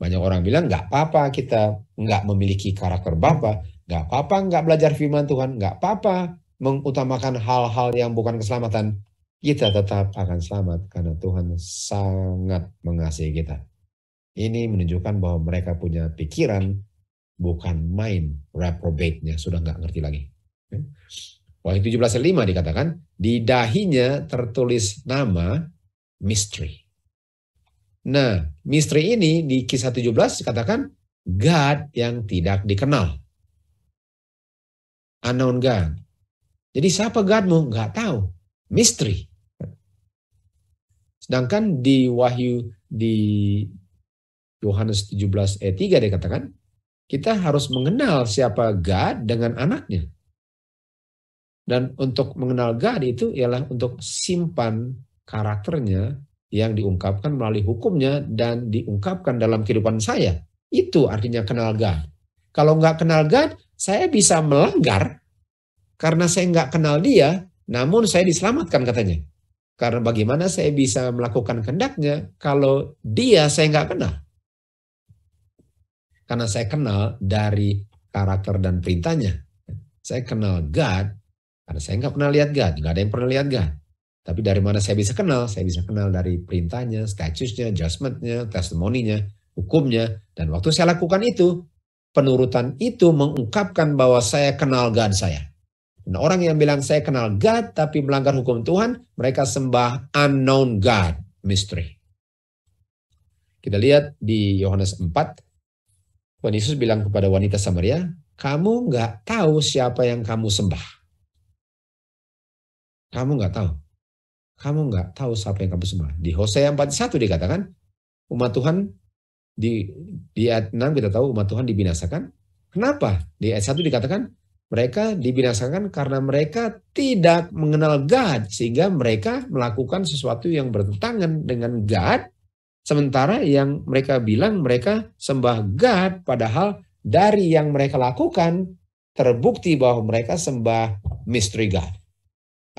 banyak orang bilang nggak apa-apa kita nggak memiliki karakter Bapa, nggak apa-apa nggak belajar firman Tuhan, nggak apa-apa mengutamakan hal-hal yang bukan keselamatan. Kita tetap akan selamat karena Tuhan sangat mengasihi kita. Ini menunjukkan bahwa mereka punya pikiran bukan main reprobate-nya, sudah nggak ngerti lagi. Ya. Wahyu 17 dikatakan, di dahinya tertulis nama misteri. Nah, misteri ini di kisah 17 dikatakan God yang tidak dikenal. Unknown God. Jadi siapa Godmu? Nggak tahu. Misteri. Sedangkan di Wahyu di Yohanes 17 ayat e 3 katakan kita harus mengenal siapa God dengan anaknya. Dan untuk mengenal God itu ialah untuk simpan karakternya yang diungkapkan melalui hukumnya dan diungkapkan dalam kehidupan saya. Itu artinya kenal God. Kalau nggak kenal God, saya bisa melanggar karena saya nggak kenal dia, namun saya diselamatkan katanya. Karena bagaimana saya bisa melakukan kehendaknya kalau dia saya nggak kenal. Karena saya kenal dari karakter dan perintahnya. Saya kenal God, karena saya nggak pernah lihat God, nggak ada yang pernah lihat God. Tapi dari mana saya bisa kenal? Saya bisa kenal dari perintahnya, statusnya, adjustmentnya, testimoninya, hukumnya. Dan waktu saya lakukan itu, penurutan itu mengungkapkan bahwa saya kenal God saya. Nah, orang yang bilang saya kenal God tapi melanggar hukum Tuhan, mereka sembah unknown God, mystery. Kita lihat di Yohanes 4 Tuhan Yesus bilang kepada wanita Samaria, kamu nggak tahu siapa yang kamu sembah. Kamu nggak tahu. Kamu nggak tahu siapa yang kamu sembah. Di Hosea 41 dikatakan, umat Tuhan di, di ayat 6 kita tahu umat Tuhan dibinasakan. Kenapa? Di ayat 1 dikatakan, mereka dibinasakan karena mereka tidak mengenal God. Sehingga mereka melakukan sesuatu yang bertentangan dengan God Sementara yang mereka bilang mereka sembah God, padahal dari yang mereka lakukan terbukti bahwa mereka sembah mystery God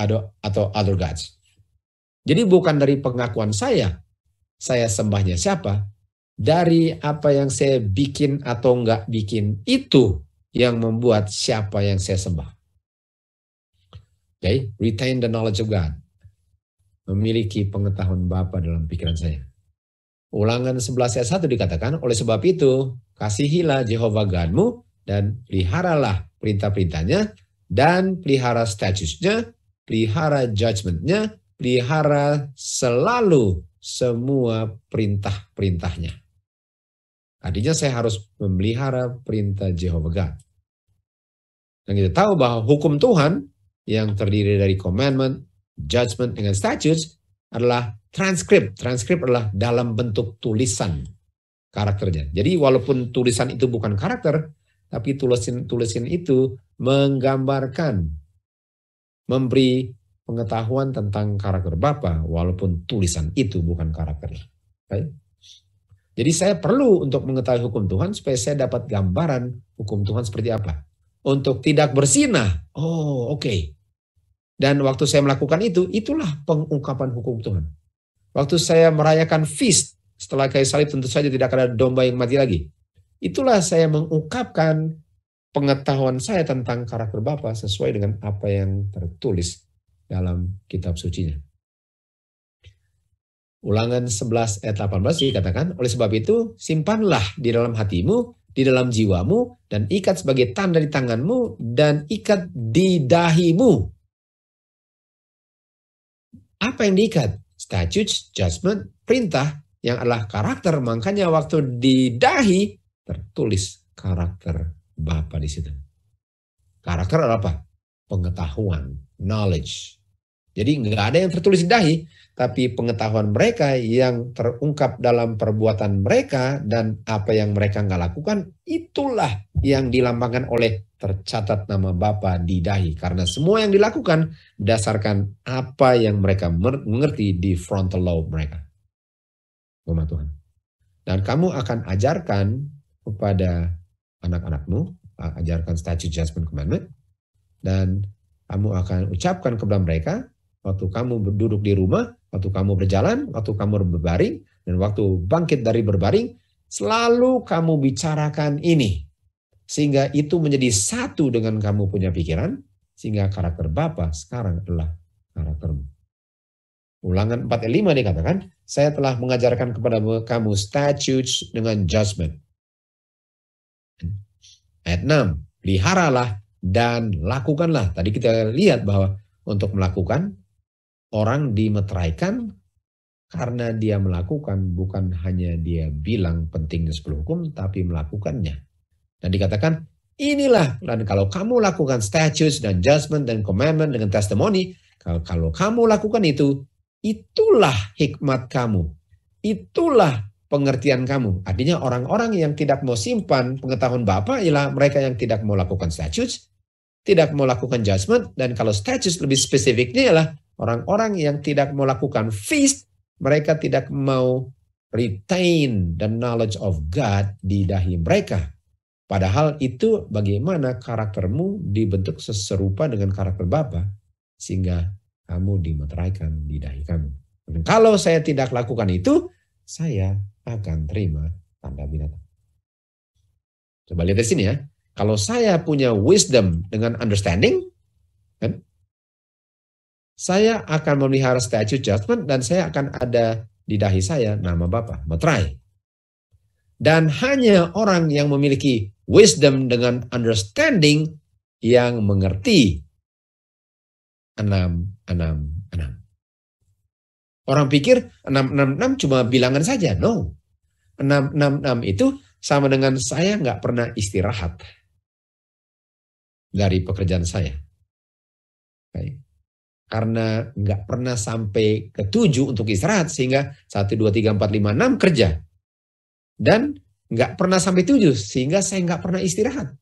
atau, atau other gods. Jadi bukan dari pengakuan saya, saya sembahnya siapa, dari apa yang saya bikin atau enggak bikin itu yang membuat siapa yang saya sembah. Okay, retain the knowledge of God. Memiliki pengetahuan Bapa dalam pikiran saya. Ulangan 11 ayat 1 dikatakan, oleh sebab itu kasihilah Jehovah God-mu dan peliharalah perintah-perintahnya dan pelihara statusnya, pelihara judgmentnya, pelihara selalu semua perintah-perintahnya. Artinya saya harus memelihara perintah Jehovah God. Dan kita tahu bahwa hukum Tuhan yang terdiri dari commandment, judgment, dengan statutes adalah transkrip. Transkrip adalah dalam bentuk tulisan karakternya. Jadi walaupun tulisan itu bukan karakter, tapi tulisin-tulisin itu menggambarkan, memberi pengetahuan tentang karakter Bapa, walaupun tulisan itu bukan karakter. Okay? Jadi saya perlu untuk mengetahui hukum Tuhan supaya saya dapat gambaran hukum Tuhan seperti apa. Untuk tidak bersinah. Oh, oke. Okay. Dan waktu saya melakukan itu, itulah pengungkapan hukum Tuhan. Waktu saya merayakan feast setelah kayu salib tentu saja tidak ada domba yang mati lagi. Itulah saya mengungkapkan pengetahuan saya tentang karakter Bapa sesuai dengan apa yang tertulis dalam kitab sucinya. Ulangan 11 ayat 18 dikatakan, oleh sebab itu simpanlah di dalam hatimu, di dalam jiwamu, dan ikat sebagai tanda di tanganmu, dan ikat di dahimu. Apa yang diikat? statutes, judgment, perintah yang adalah karakter. Makanya waktu didahi tertulis karakter Bapa di situ. Karakter adalah apa? Pengetahuan, knowledge. Jadi nggak ada yang tertulis di dahi, tapi pengetahuan mereka yang terungkap dalam perbuatan mereka dan apa yang mereka nggak lakukan, itulah yang dilambangkan oleh tercatat nama Bapa di dahi karena semua yang dilakukan berdasarkan apa yang mereka mengerti di frontal lobe mereka. Rumah Tuhan. Dan kamu akan ajarkan kepada anak-anakmu, ajarkan statute judgment commandment dan kamu akan ucapkan kepada mereka waktu kamu duduk di rumah, waktu kamu berjalan, waktu kamu berbaring dan waktu bangkit dari berbaring selalu kamu bicarakan ini sehingga itu menjadi satu dengan kamu punya pikiran, sehingga karakter Bapa sekarang adalah karaktermu. Ulangan 4 5 dikatakan, saya telah mengajarkan kepada kamu statutes dengan judgment. Ayat 6, peliharalah dan lakukanlah. Tadi kita lihat bahwa untuk melakukan, orang dimeteraikan karena dia melakukan, bukan hanya dia bilang pentingnya 10 hukum, tapi melakukannya dan dikatakan, inilah, dan kalau kamu lakukan statutes dan judgment dan commandment dengan testimoni, kalau, kalau kamu lakukan itu, itulah hikmat kamu. Itulah pengertian kamu. Artinya orang-orang yang tidak mau simpan pengetahuan Bapa ialah mereka yang tidak mau lakukan statutes, tidak mau lakukan judgment, dan kalau statutes lebih spesifiknya ialah orang-orang yang tidak mau lakukan feast, mereka tidak mau retain the knowledge of God di dahi mereka. Padahal itu bagaimana karaktermu dibentuk seserupa dengan karakter Bapa sehingga kamu dimeteraikan di dahi kamu. Dan kalau saya tidak lakukan itu, saya akan terima tanda binatang. Coba lihat di sini ya. Kalau saya punya wisdom dengan understanding, kan? Saya akan memelihara statue judgment dan saya akan ada di dahi saya nama Bapak, meterai. Dan hanya orang yang memiliki wisdom dengan understanding yang mengerti. 666. Orang pikir 666 cuma bilangan saja. No. 666 itu sama dengan saya nggak pernah istirahat dari pekerjaan saya. Okay. Karena nggak pernah sampai ke tujuh untuk istirahat sehingga 1, 2, 3, 4, 5, 6 kerja. Dan nggak pernah sampai tujuh, sehingga saya nggak pernah istirahat.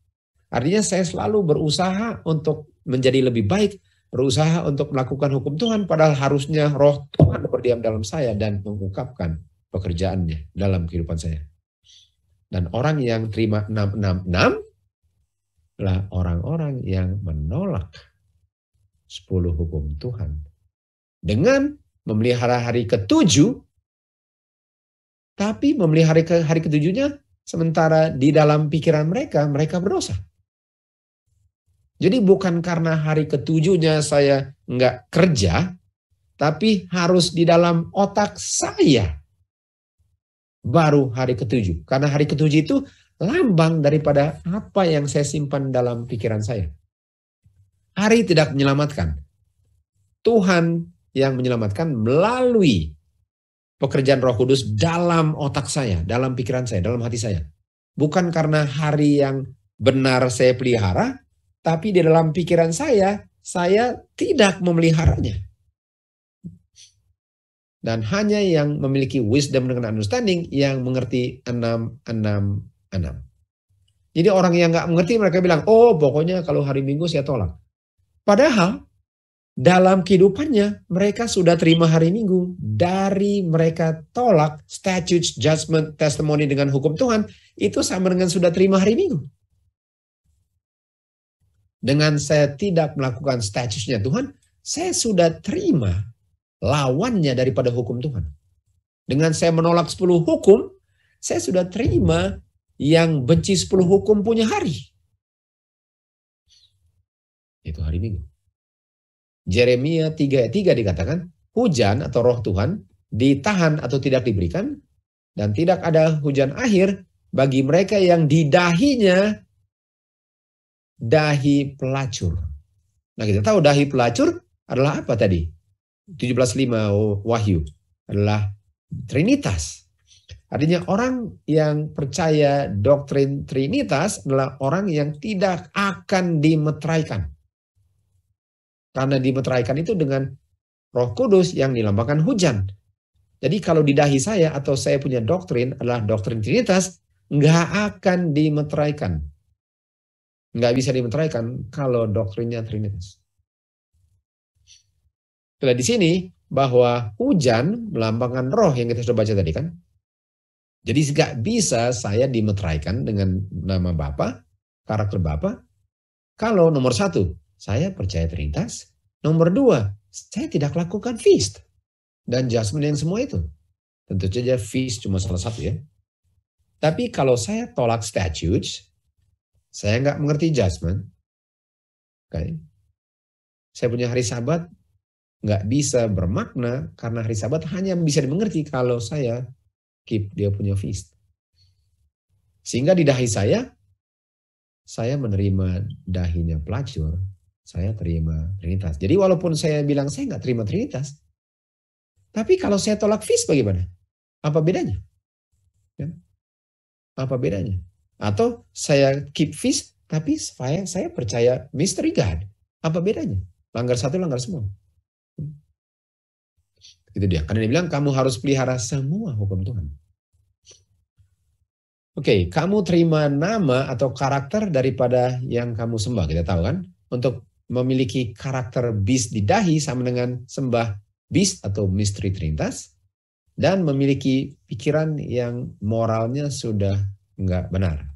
Artinya saya selalu berusaha untuk menjadi lebih baik, berusaha untuk melakukan hukum Tuhan, padahal harusnya roh Tuhan berdiam dalam saya dan mengungkapkan pekerjaannya dalam kehidupan saya. Dan orang yang terima 666 adalah orang-orang yang menolak 10 hukum Tuhan. Dengan memelihara hari ketujuh, tapi memelihara hari hari ketujuhnya sementara di dalam pikiran mereka mereka berdosa. Jadi bukan karena hari ketujuhnya saya nggak kerja, tapi harus di dalam otak saya baru hari ketujuh. Karena hari ketujuh itu lambang daripada apa yang saya simpan dalam pikiran saya. Hari tidak menyelamatkan. Tuhan yang menyelamatkan melalui pekerjaan Roh Kudus dalam otak saya, dalam pikiran saya, dalam hati saya. Bukan karena hari yang benar saya pelihara, tapi di dalam pikiran saya, saya tidak memeliharanya. Dan hanya yang memiliki wisdom dengan understanding yang mengerti enam, enam, enam. Jadi orang yang nggak mengerti mereka bilang, oh pokoknya kalau hari Minggu saya tolak. Padahal dalam kehidupannya mereka sudah terima hari Minggu dari mereka tolak statutes, judgment, testimony dengan hukum Tuhan itu sama dengan sudah terima hari Minggu. Dengan saya tidak melakukan statusnya Tuhan, saya sudah terima lawannya daripada hukum Tuhan. Dengan saya menolak 10 hukum, saya sudah terima yang benci 10 hukum punya hari. Itu hari Minggu. Jeremia 3 ayat 3 dikatakan, hujan atau roh Tuhan ditahan atau tidak diberikan dan tidak ada hujan akhir bagi mereka yang di dahinya dahi pelacur. Nah kita tahu dahi pelacur adalah apa tadi? 17.5 Wahyu adalah Trinitas. Artinya orang yang percaya doktrin Trinitas adalah orang yang tidak akan dimeteraikan. Karena dimeteraikan itu dengan roh kudus yang dilambangkan hujan. Jadi kalau di dahi saya atau saya punya doktrin adalah doktrin Trinitas, nggak akan dimeteraikan. Nggak bisa dimeteraikan kalau doktrinnya Trinitas. Kita nah, di sini bahwa hujan melambangkan roh yang kita sudah baca tadi kan. Jadi nggak bisa saya dimeteraikan dengan nama Bapa, karakter Bapa, kalau nomor satu saya percaya Trinitas. Nomor dua, saya tidak lakukan feast dan judgment yang semua itu. Tentu saja feast cuma salah satu ya. Tapi kalau saya tolak statutes, saya nggak mengerti judgment. Okay. Saya punya hari sabat, nggak bisa bermakna karena hari sabat hanya bisa dimengerti kalau saya keep dia punya feast. Sehingga di dahi saya, saya menerima dahinya pelacur, saya terima Trinitas. Jadi walaupun saya bilang saya nggak terima Trinitas, tapi kalau saya tolak fis bagaimana? Apa bedanya? Ya. Apa bedanya? Atau saya keep fis tapi saya, saya percaya misteri God. Apa bedanya? Langgar satu, langgar semua. Hmm. Itu dia. Karena dia bilang kamu harus pelihara semua hukum Tuhan. Oke, okay, kamu terima nama atau karakter daripada yang kamu sembah. Kita tahu kan? Untuk memiliki karakter bis di dahi sama dengan sembah bis atau misteri terintas dan memiliki pikiran yang moralnya sudah nggak benar.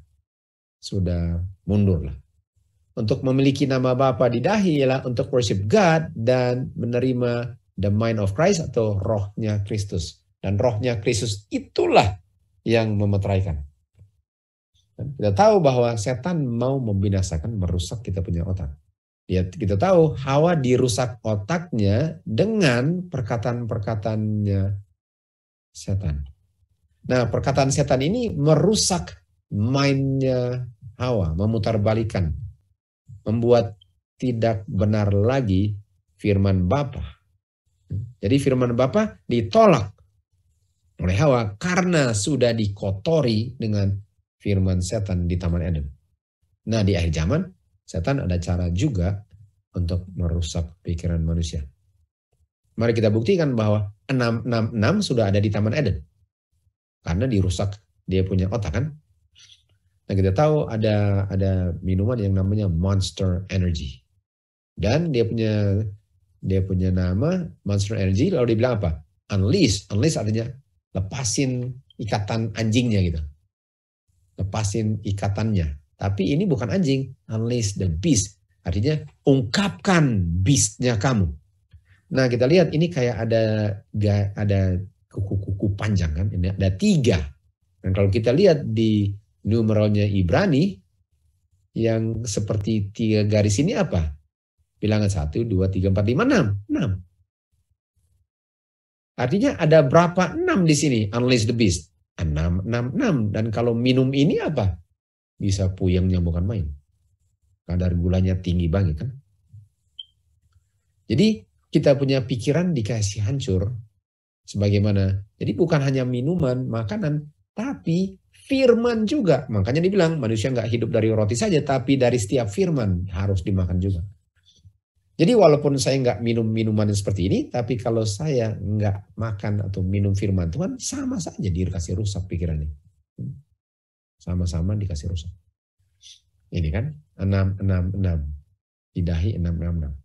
Sudah mundur lah. Untuk memiliki nama Bapa di dahi ialah untuk worship God dan menerima the mind of Christ atau rohnya Kristus. Dan rohnya Kristus itulah yang memeteraikan. kita tahu bahwa setan mau membinasakan, merusak kita punya otak. Ya kita tahu Hawa dirusak otaknya dengan perkataan-perkataannya setan. Nah perkataan setan ini merusak mainnya Hawa, memutarbalikan, membuat tidak benar lagi firman Bapa. Jadi firman Bapa ditolak oleh Hawa karena sudah dikotori dengan firman setan di Taman Eden. Nah di akhir zaman Setan ada cara juga untuk merusak pikiran manusia. Mari kita buktikan bahwa 666 sudah ada di Taman Eden. Karena dirusak dia punya otak kan. Nah kita tahu ada ada minuman yang namanya Monster Energy. Dan dia punya dia punya nama Monster Energy lalu dibilang apa? Unleash. Unleash artinya lepasin ikatan anjingnya gitu. Lepasin ikatannya. Tapi ini bukan anjing, unleash the beast. Artinya ungkapkan beastnya kamu. Nah kita lihat ini kayak ada ada kuku-kuku panjang kan, ini ada tiga. Dan kalau kita lihat di numeralnya Ibrani, yang seperti tiga garis ini apa? Bilangan satu, dua, tiga, empat, lima, enam. Enam. Artinya ada berapa enam di sini? Unleash the beast. Enam, enam, enam. Dan kalau minum ini apa? bisa puyengnya bukan main. Kadar gulanya tinggi banget kan. Jadi kita punya pikiran dikasih hancur sebagaimana. Jadi bukan hanya minuman, makanan, tapi firman juga. Makanya dibilang manusia nggak hidup dari roti saja, tapi dari setiap firman harus dimakan juga. Jadi walaupun saya nggak minum minuman seperti ini, tapi kalau saya nggak makan atau minum firman Tuhan, sama saja dikasih rusak pikirannya sama-sama dikasih rusak. Ini kan 666 di dahi 666.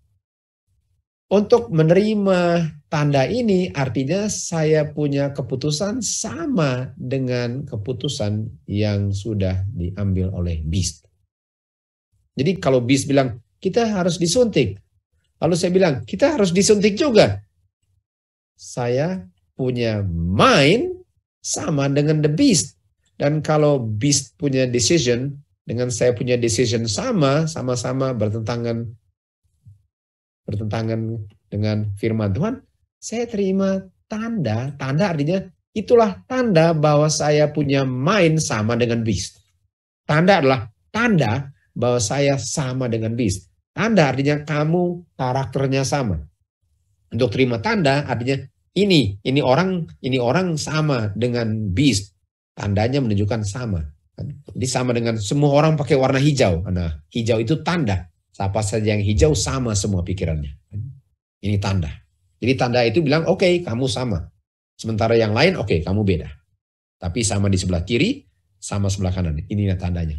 Untuk menerima tanda ini artinya saya punya keputusan sama dengan keputusan yang sudah diambil oleh beast. Jadi kalau beast bilang kita harus disuntik. Lalu saya bilang kita harus disuntik juga. Saya punya mind sama dengan the beast dan kalau beast punya decision dengan saya punya decision sama, sama-sama bertentangan bertentangan dengan firman Tuhan, saya terima tanda. Tanda artinya itulah tanda bahwa saya punya mind sama dengan beast. Tanda adalah tanda bahwa saya sama dengan beast. Tanda artinya kamu karakternya sama. Untuk terima tanda artinya ini, ini orang, ini orang sama dengan beast. Tandanya menunjukkan sama. Jadi sama dengan semua orang pakai warna hijau. Nah, hijau itu tanda. Siapa saja yang hijau sama semua pikirannya. Ini tanda. Jadi tanda itu bilang oke okay, kamu sama. Sementara yang lain oke okay, kamu beda. Tapi sama di sebelah kiri, sama sebelah kanan. Inilah tandanya.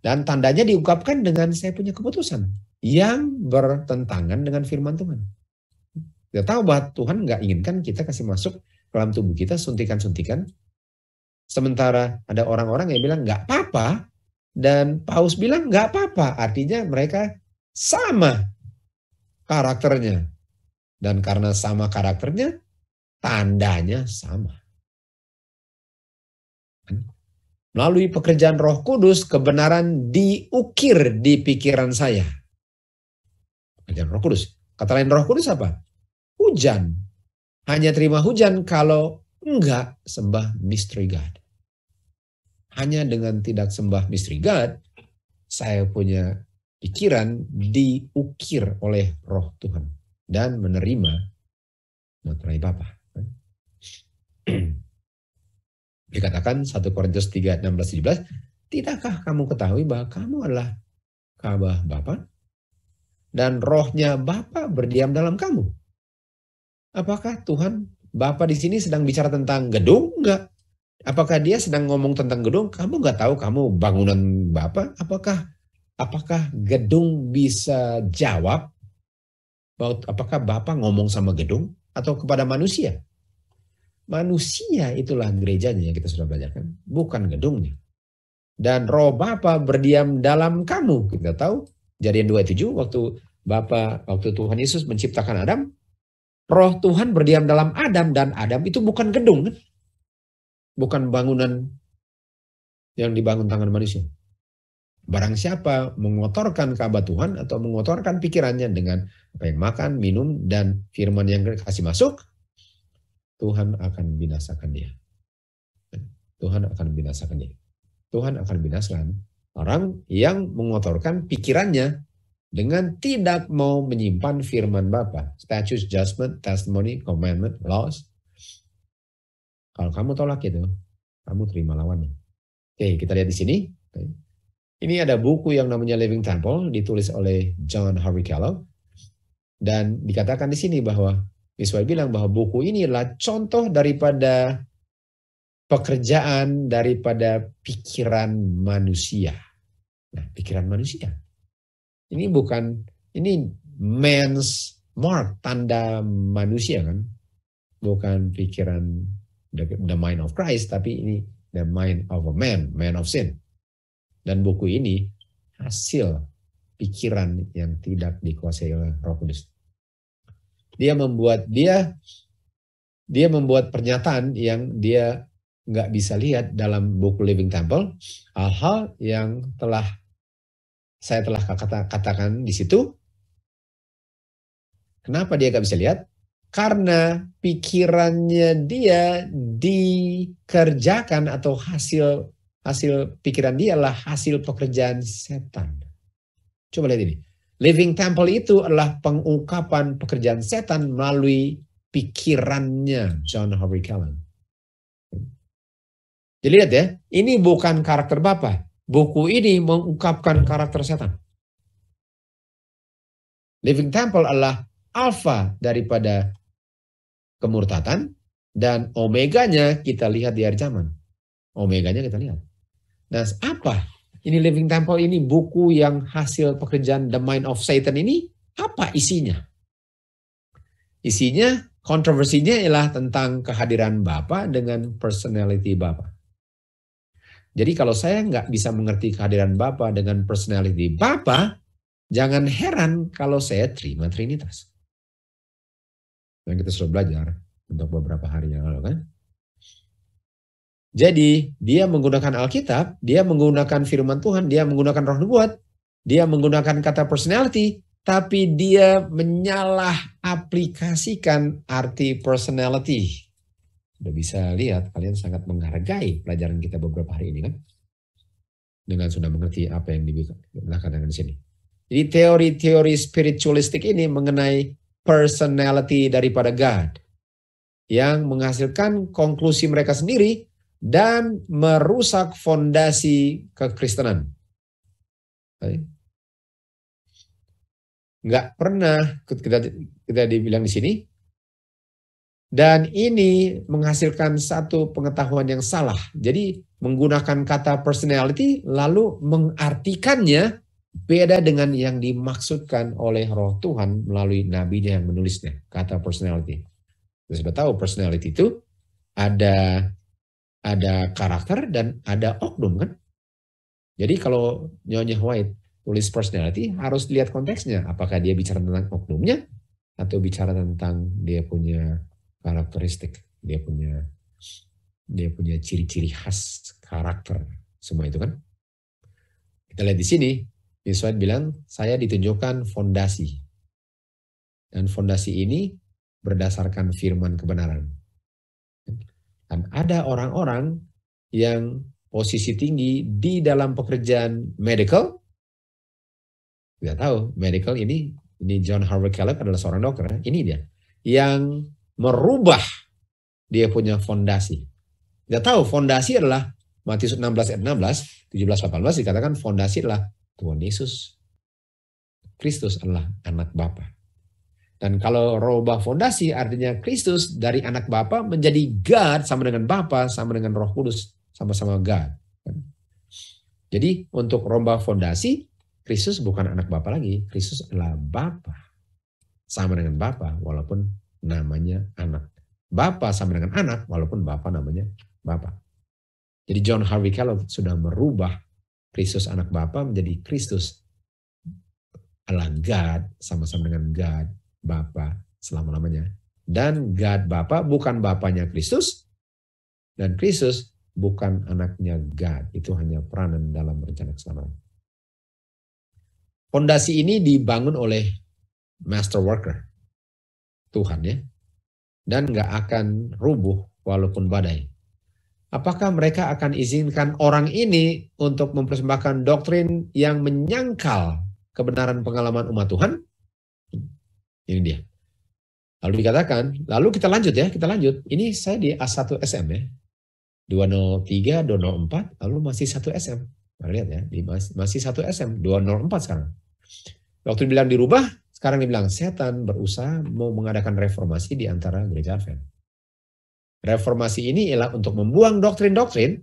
Dan tandanya diungkapkan dengan saya punya keputusan yang bertentangan dengan firman Tuhan. Kita tahu bahwa Tuhan nggak inginkan kita kasih masuk dalam tubuh kita suntikan-suntikan Sementara ada orang-orang yang bilang nggak apa-apa dan Paus bilang nggak apa-apa. Artinya mereka sama karakternya. Dan karena sama karakternya, tandanya sama. Kan? Melalui pekerjaan roh kudus, kebenaran diukir di pikiran saya. Pekerjaan roh kudus. Kata lain roh kudus apa? Hujan. Hanya terima hujan kalau Enggak sembah mystery God. Hanya dengan tidak sembah mystery God, saya punya pikiran diukir oleh roh Tuhan dan menerima materai Bapa. Dikatakan 1 Korintus 3, 16, 17, Tidakkah kamu ketahui bahwa kamu adalah kaabah Bapa dan rohnya Bapa berdiam dalam kamu? Apakah Tuhan Bapak di sini sedang bicara tentang gedung enggak? Apakah dia sedang ngomong tentang gedung? Kamu nggak tahu kamu bangunan Bapak? Apakah apakah gedung bisa jawab? Apakah Bapak ngomong sama gedung atau kepada manusia? Manusia itulah gerejanya yang kita sudah belajar kan, bukan gedungnya. Dan roh Bapa berdiam dalam kamu. Kita tahu yang 27 waktu bapak waktu Tuhan Yesus menciptakan Adam, roh Tuhan berdiam dalam Adam dan Adam itu bukan gedung kan? Bukan bangunan yang dibangun tangan manusia. Barang siapa mengotorkan kabar Tuhan atau mengotorkan pikirannya dengan apa yang makan, minum, dan firman yang kasih masuk, Tuhan akan binasakan dia. Tuhan akan binasakan dia. Tuhan akan binasakan orang yang mengotorkan pikirannya dengan tidak mau menyimpan firman Bapa, statutes, judgment, testimony, commandment, laws. Kalau kamu tolak itu, kamu terima lawannya. Oke, kita lihat di sini. Ini ada buku yang namanya Living Temple, ditulis oleh John Harvey Kellogg. Dan dikatakan di sini bahwa Miswai bilang bahwa buku ini adalah contoh daripada pekerjaan daripada pikiran manusia. Nah, pikiran manusia ini bukan ini man's mark, tanda manusia kan. Bukan pikiran the, the mind of Christ, tapi ini the mind of a man, man of sin. Dan buku ini hasil pikiran yang tidak dikuasai oleh Roh Kudus. Dia membuat dia dia membuat pernyataan yang dia nggak bisa lihat dalam buku Living Temple, hal-hal yang telah saya telah katakan di situ. Kenapa dia gak bisa lihat? Karena pikirannya dia dikerjakan atau hasil hasil pikiran dia adalah hasil pekerjaan setan. Coba lihat ini. Living temple itu adalah pengungkapan pekerjaan setan melalui pikirannya John Harvey Kellen. Jadi lihat ya, ini bukan karakter Bapak buku ini mengungkapkan karakter setan. Living Temple adalah alfa daripada kemurtatan dan omeganya kita lihat di hari zaman. Omeganya kita lihat. Nah, apa ini Living Temple ini buku yang hasil pekerjaan The Mind of Satan ini apa isinya? Isinya kontroversinya ialah tentang kehadiran Bapa dengan personality Bapa. Jadi kalau saya nggak bisa mengerti kehadiran Bapak dengan personality Bapak, jangan heran kalau saya terima Trinitas. Dan kita sudah belajar untuk beberapa hari yang lalu kan. Jadi dia menggunakan Alkitab, dia menggunakan firman Tuhan, dia menggunakan roh nubuat, dia menggunakan kata personality, tapi dia menyalah aplikasikan arti personality sudah bisa lihat kalian sangat menghargai pelajaran kita beberapa hari ini kan. Dengan sudah mengerti apa yang dibilangkan dengan sini. Jadi teori-teori spiritualistik ini mengenai personality daripada God yang menghasilkan konklusi mereka sendiri dan merusak fondasi kekristenan. Nggak pernah kita kita dibilang di sini dan ini menghasilkan satu pengetahuan yang salah. Jadi menggunakan kata personality lalu mengartikannya beda dengan yang dimaksudkan oleh roh Tuhan melalui nabinya yang menulisnya, kata personality. Kita sudah tahu personality itu ada ada karakter dan ada oknum kan. Jadi kalau Nyonya White tulis personality harus lihat konteksnya. Apakah dia bicara tentang oknumnya atau bicara tentang dia punya karakteristik, dia punya dia punya ciri-ciri khas karakter semua itu kan. Kita lihat di sini, Yesus bilang, saya ditunjukkan fondasi. Dan fondasi ini berdasarkan firman kebenaran. Dan ada orang-orang yang posisi tinggi di dalam pekerjaan medical, tidak tahu medical ini ini John Harvey Keller adalah seorang dokter ini dia yang merubah dia punya fondasi. Kita tahu fondasi adalah Matius 16 ayat 16, 17 18 dikatakan fondasi adalah Tuhan Yesus. Kristus adalah anak Bapa. Dan kalau rubah fondasi artinya Kristus dari anak Bapa menjadi God sama dengan Bapa sama dengan Roh Kudus sama-sama God. Jadi untuk rubah fondasi Kristus bukan anak Bapa lagi, Kristus adalah Bapa. Sama dengan Bapa walaupun namanya anak. Bapak sama dengan anak, walaupun Bapak namanya Bapak. Jadi John Harvey Kellogg sudah merubah Kristus anak bapak menjadi Kristus Allah God sama-sama dengan God Bapa selama-lamanya. Dan God bapak bukan bapaknya Kristus dan Kristus bukan anaknya God. Itu hanya peranan dalam rencana keselamatan. Fondasi ini dibangun oleh master worker Tuhan ya. Dan nggak akan rubuh walaupun badai. Apakah mereka akan izinkan orang ini untuk mempersembahkan doktrin yang menyangkal kebenaran pengalaman umat Tuhan? Ini dia. Lalu dikatakan, lalu kita lanjut ya, kita lanjut. Ini saya di A1 SM ya. 203, 204, lalu masih 1 SM. Mari lihat ya, masih 1 SM, 204 sekarang. Waktu bilang dirubah, sekarang dibilang setan berusaha mau mengadakan reformasi di antara gereja Advent. Reformasi ini ialah untuk membuang doktrin-doktrin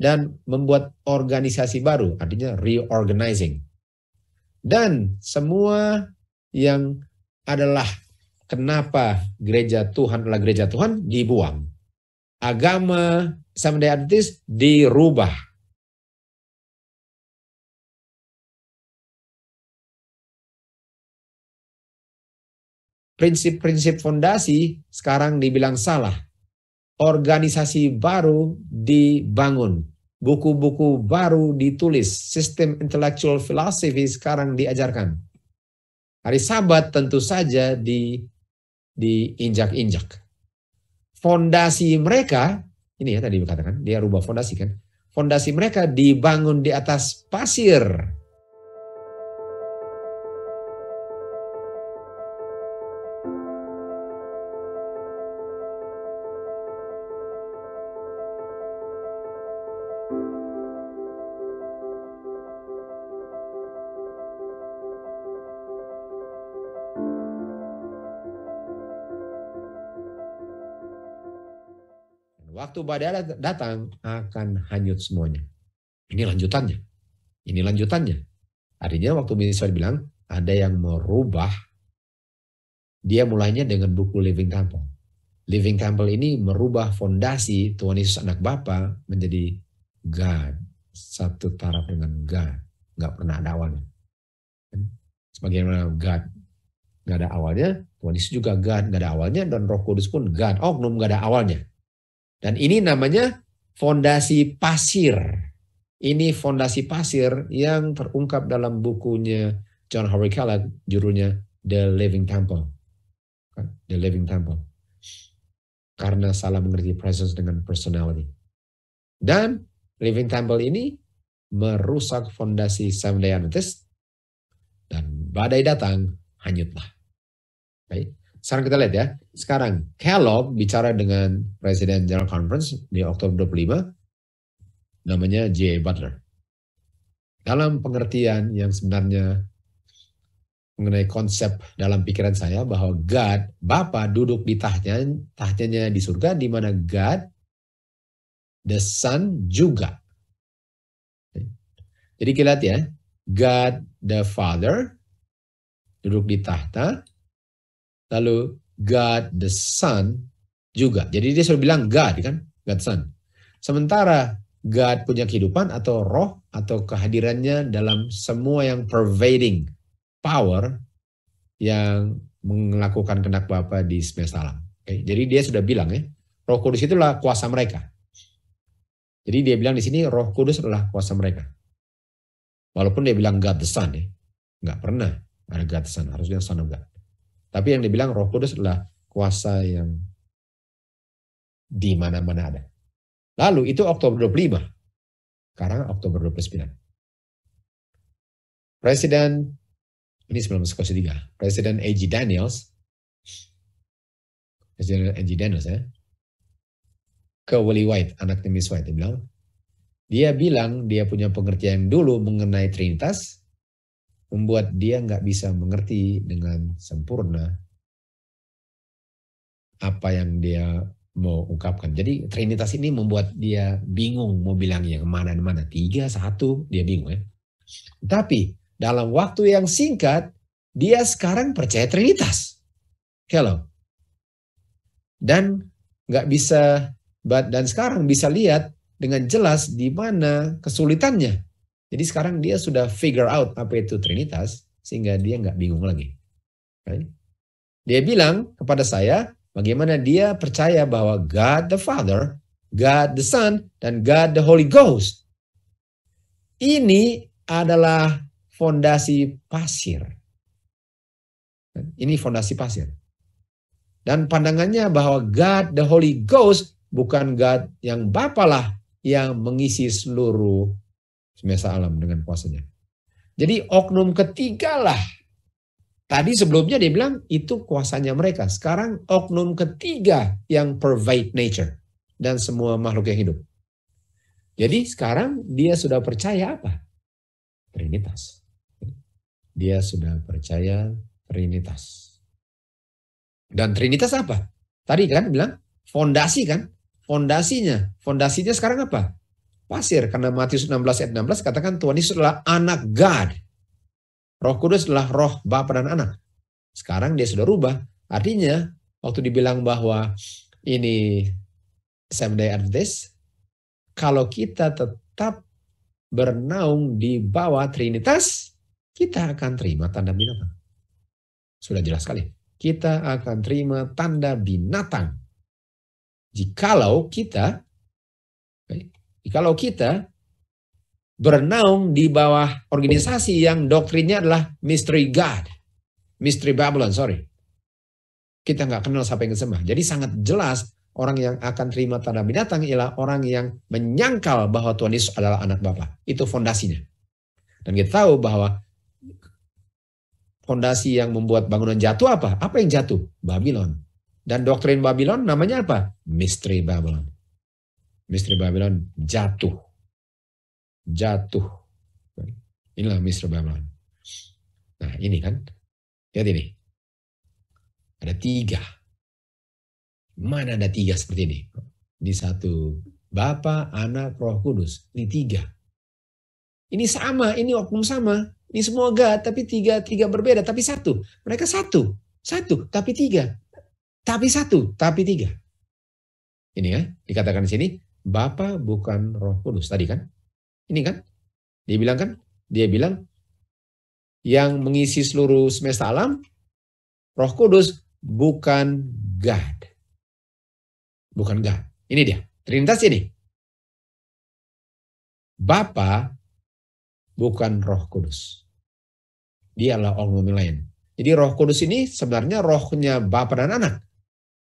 dan membuat organisasi baru, artinya reorganizing. Dan semua yang adalah kenapa gereja Tuhan adalah gereja Tuhan dibuang. Agama Seventh-day Adventist dirubah prinsip-prinsip fondasi sekarang dibilang salah. Organisasi baru dibangun, buku-buku baru ditulis, sistem intellectual philosophy sekarang diajarkan. Hari Sabat tentu saja di diinjak-injak. Fondasi mereka, ini ya tadi dikatakan, dia rubah fondasi kan. Fondasi mereka dibangun di atas pasir waktu badai datang akan hanyut semuanya. Ini lanjutannya. Ini lanjutannya. Artinya waktu Miniswa bilang ada yang merubah, dia mulainya dengan buku Living Temple. Living Temple ini merubah fondasi Tuhan Yesus anak Bapa menjadi God. Satu taraf dengan God. Gak pernah ada awalnya. Sebagaimana God Gak ada awalnya, Tuhan Yesus juga God Gak ada awalnya, dan Roh Kudus pun God. Oknum gak ada awalnya. Dan ini namanya fondasi pasir. Ini fondasi pasir yang terungkap dalam bukunya John Howard Kellogg, judulnya The Living Temple. Kan? The Living Temple. Karena salah mengerti presence dengan personality. Dan Living Temple ini merusak fondasi Seventh Day Adventist dan badai datang hanyutlah. Baik. Sekarang kita lihat ya. Sekarang Kellogg bicara dengan Presiden General Conference di Oktober 25 namanya J. Butler. Dalam pengertian yang sebenarnya mengenai konsep dalam pikiran saya bahwa God, Bapa duduk di tahtnya, tahtnya di surga di mana God, the Son juga. Jadi kita lihat ya, God the Father duduk di tahta, lalu God the Son juga. Jadi dia sudah bilang God kan, God the Son. Sementara God punya kehidupan atau roh atau kehadirannya dalam semua yang pervading power yang melakukan kenak Bapa di semesta alam. Okay? Jadi dia sudah bilang ya, roh kudus itulah kuasa mereka. Jadi dia bilang di sini roh kudus adalah kuasa mereka. Walaupun dia bilang God the Son ya, nggak pernah ada God the Son, harusnya Son of God. Tapi yang dibilang Roh Kudus adalah kuasa yang di mana-mana ada. Lalu itu Oktober 25. Sekarang Oktober 29. Presiden ini 1903. Presiden A.G. Daniels Presiden A.G. Daniels ya ke Willie White, anaknya Miss White, dia bilang, dia bilang dia punya pengertian dulu mengenai Trinitas, membuat dia nggak bisa mengerti dengan sempurna apa yang dia mau ungkapkan. Jadi Trinitas ini membuat dia bingung mau bilang yang mana mana. Tiga, satu, dia bingung ya. Tapi dalam waktu yang singkat, dia sekarang percaya Trinitas. Hello. Dan nggak bisa, dan sekarang bisa lihat dengan jelas di mana kesulitannya jadi sekarang dia sudah figure out apa itu Trinitas sehingga dia nggak bingung lagi. Right? Dia bilang kepada saya bagaimana dia percaya bahwa God the Father, God the Son, dan God the Holy Ghost ini adalah fondasi pasir. Ini fondasi pasir. Dan pandangannya bahwa God the Holy Ghost bukan God yang Bapalah yang mengisi seluruh semesta alam dengan kuasanya. Jadi oknum ketiga lah. Tadi sebelumnya dia bilang itu kuasanya mereka. Sekarang oknum ketiga yang provide nature dan semua makhluk yang hidup. Jadi sekarang dia sudah percaya apa? Trinitas. Dia sudah percaya Trinitas. Dan Trinitas apa? Tadi kan bilang fondasi kan? Fondasinya. Fondasinya sekarang apa? pasir karena Matius 16 ayat 16 katakan Tuhan Yesus adalah anak God. Roh Kudus adalah roh Bapa dan anak. Sekarang dia sudah rubah. Artinya waktu dibilang bahwa ini Seventh-day Adventist, kalau kita tetap bernaung di bawah Trinitas, kita akan terima tanda binatang. Sudah jelas sekali. Kita akan terima tanda binatang. Jikalau kita kalau kita bernaung di bawah organisasi yang doktrinnya adalah mystery God, mystery Babylon, sorry. Kita nggak kenal siapa yang disembah. Jadi sangat jelas orang yang akan terima tanda binatang ialah orang yang menyangkal bahwa Tuhan Yesus adalah anak Bapa. Itu fondasinya. Dan kita tahu bahwa fondasi yang membuat bangunan jatuh apa? Apa yang jatuh? Babylon. Dan doktrin Babylon namanya apa? Mystery Babylon. Misteri Babylon jatuh. Jatuh. Inilah Mister Babylon. Nah ini kan. Lihat ini. Ada tiga. Mana ada tiga seperti ini? Di satu. Bapak, Anak, Roh Kudus. Ini tiga. Ini sama, ini oknum sama. Ini semoga, tapi tiga, tiga berbeda, tapi satu. Mereka satu, satu, tapi tiga. Tapi satu, tapi tiga. Ini ya, dikatakan di sini, Bapa bukan Roh Kudus tadi kan? Ini kan? Dia bilang kan? Dia bilang yang mengisi seluruh semesta alam Roh Kudus bukan God. Bukan God. Ini dia. Trinitas ini. Bapa bukan Roh Kudus. Dia adalah orang lain. Jadi Roh Kudus ini sebenarnya rohnya Bapa dan Anak.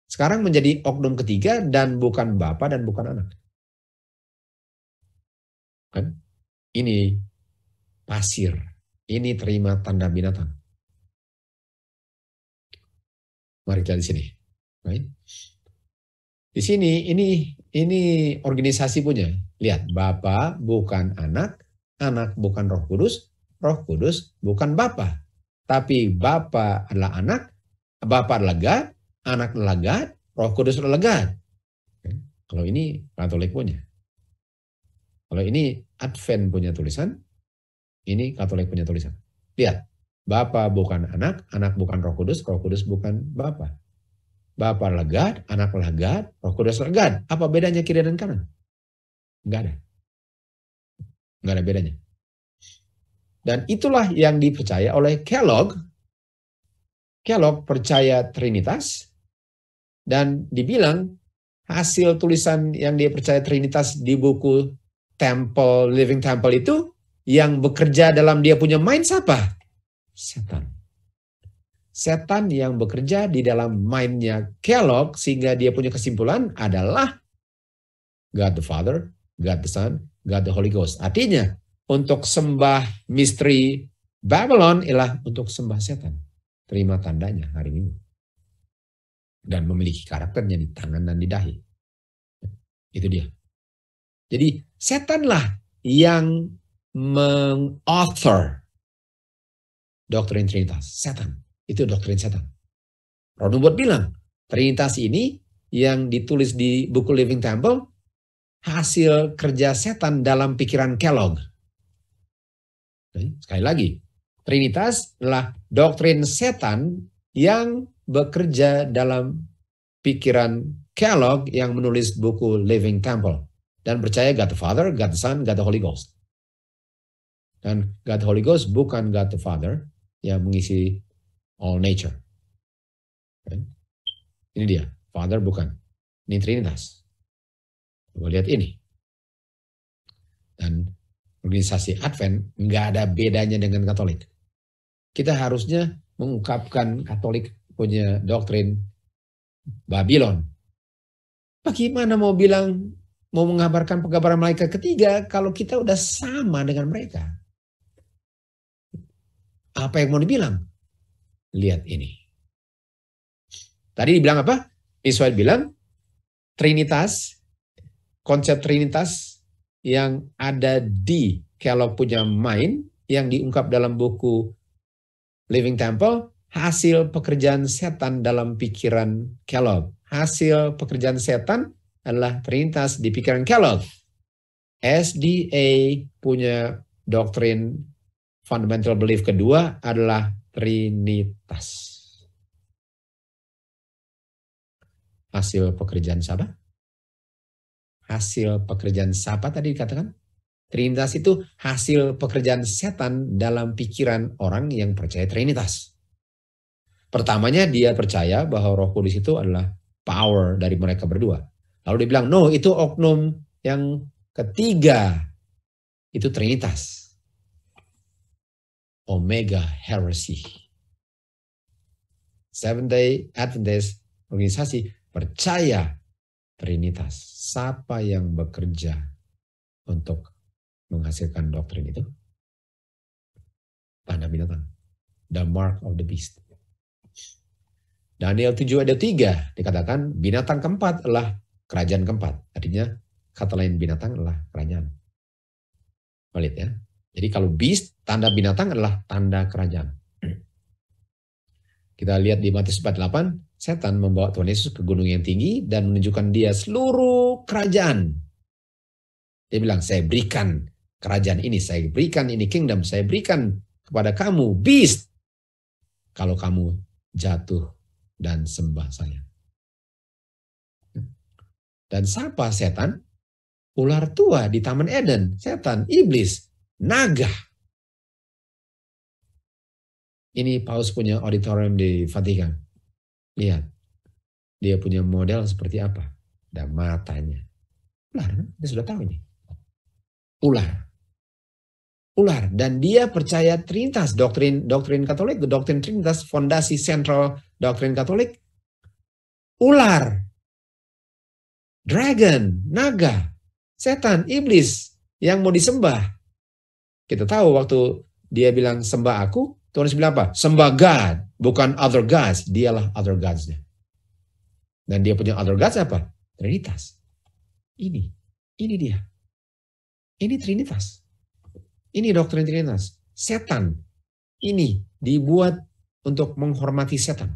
Sekarang menjadi oknum ketiga dan bukan bapak dan bukan anak. Kan? Ini pasir. Ini terima tanda binatang. Mari kita di sini. Right? Di sini ini ini organisasi punya. Lihat, Bapak bukan anak, anak bukan Roh Kudus, Roh Kudus bukan Bapak. Tapi Bapak adalah anak, Bapak adalah God, anak lelegat, roh kudus lelegat. Ya, kalau ini Katolik punya. Kalau ini Advent punya tulisan, ini Katolik punya tulisan. Lihat, Bapak bukan anak, anak bukan roh kudus, roh kudus bukan Bapak. Bapak legat, anak legat, roh kudus legat. Apa bedanya kiri dan kanan? Enggak ada. Enggak ada bedanya. Dan itulah yang dipercaya oleh Kellogg. Kellogg percaya Trinitas, dan dibilang hasil tulisan yang dia percaya Trinitas di buku Temple, Living Temple itu yang bekerja dalam dia punya mind siapa? Setan. Setan yang bekerja di dalam mindnya Kellogg sehingga dia punya kesimpulan adalah God the Father, God the Son, God the Holy Ghost. Artinya untuk sembah misteri Babylon ialah untuk sembah setan. Terima tandanya hari ini dan memiliki karakternya di tangan dan di dahi. Itu dia. Jadi setanlah yang mengauthor doktrin Trinitas. Setan. Itu doktrin setan. Ron Wood bilang, Trinitas ini yang ditulis di buku Living Temple hasil kerja setan dalam pikiran Kellogg. Sekali lagi, Trinitas adalah doktrin setan yang bekerja dalam pikiran Kellogg yang menulis buku Living Temple dan percaya God the Father, God the Son, God the Holy Ghost. Dan God the Holy Ghost bukan God the Father yang mengisi all nature. Kan? Ini dia, Father bukan. Ini Trinitas. Coba lihat ini. Dan organisasi Advent nggak ada bedanya dengan Katolik. Kita harusnya mengungkapkan Katolik punya doktrin Babylon. Bagaimana mau bilang mau mengabarkan pengabaran malaikat ketiga kalau kita udah sama dengan mereka? Apa yang mau dibilang? Lihat ini. Tadi dibilang apa? Israel bilang Trinitas, konsep Trinitas yang ada di kalau punya main yang diungkap dalam buku Living Temple hasil pekerjaan setan dalam pikiran Kelog. Hasil pekerjaan setan adalah terlintas di pikiran Kelog. SDA punya doktrin fundamental belief kedua adalah Trinitas. Hasil pekerjaan siapa? Hasil pekerjaan siapa tadi dikatakan? Trinitas itu hasil pekerjaan setan dalam pikiran orang yang percaya Trinitas. Pertamanya dia percaya bahwa roh kudus itu adalah power dari mereka berdua. Lalu dia bilang, no itu oknum yang ketiga. Itu Trinitas. Omega Heresy. Seven Day Adventist organisasi percaya Trinitas. Siapa yang bekerja untuk menghasilkan doktrin itu? Tanda binatang. The mark of the beast. Daniel 7 ayat 3 dikatakan binatang keempat adalah kerajaan keempat. Artinya kata lain binatang adalah kerajaan. Balik ya. Jadi kalau beast, tanda binatang adalah tanda kerajaan. Kita lihat di Matius 48, setan membawa Tuhan Yesus ke gunung yang tinggi dan menunjukkan dia seluruh kerajaan. Dia bilang, saya berikan kerajaan ini, saya berikan ini kingdom, saya berikan kepada kamu, beast. Kalau kamu jatuh dan sembah saya. Dan siapa setan? Ular tua di Taman Eden, setan, iblis, naga. Ini Paus punya auditorium di Vatikan. Lihat, dia punya model seperti apa? dan matanya. Ular, dia sudah tahu ini. Ular ular dan dia percaya Trinitas doktrin doktrin Katolik doktrin Trinitas fondasi sentral doktrin Katolik ular dragon naga setan iblis yang mau disembah kita tahu waktu dia bilang sembah aku Tuhan bilang apa sembah God bukan other gods dialah other godsnya dan dia punya other gods apa Trinitas ini ini dia ini Trinitas ini doktrin Trinitas. Setan ini dibuat untuk menghormati setan.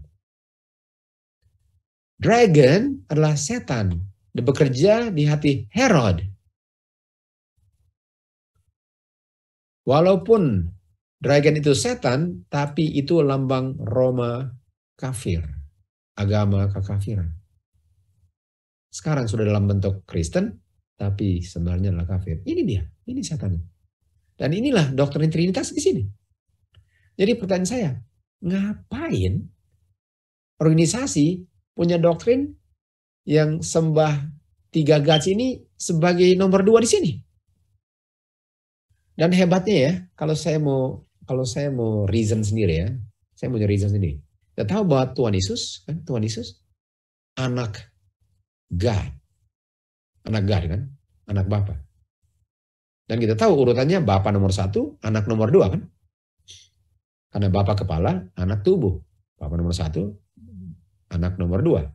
Dragon adalah setan dan bekerja di hati Herod. Walaupun dragon itu setan, tapi itu lambang Roma kafir, agama kekafiran. Sekarang sudah dalam bentuk Kristen, tapi sebenarnya adalah kafir. Ini dia, ini setannya. Dan inilah doktrin Trinitas di sini. Jadi pertanyaan saya, ngapain organisasi punya doktrin yang sembah tiga gaji ini sebagai nomor dua di sini? Dan hebatnya ya, kalau saya mau kalau saya mau reason sendiri ya, saya punya reason sendiri. Kita tahu bahwa Tuhan Yesus, kan? Tuhan Yesus anak God. Anak God kan? Anak Bapa. Dan kita tahu urutannya bapak nomor satu, anak nomor dua kan? Karena bapak kepala, anak tubuh. Bapak nomor satu, anak nomor dua.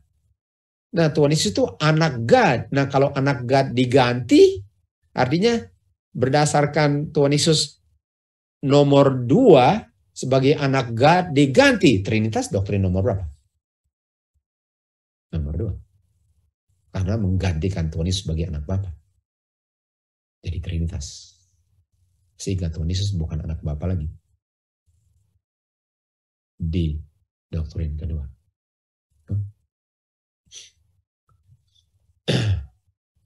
Nah Tuhan Yesus itu anak God. Nah kalau anak God diganti, artinya berdasarkan Tuhan Yesus nomor dua sebagai anak God diganti. Trinitas doktrin nomor berapa? Nomor dua. Karena menggantikan Tuhan Yesus sebagai anak Bapak jadi Trinitas. Sehingga Tuhan Yesus bukan anak Bapa lagi. Di doktrin kedua. Hmm.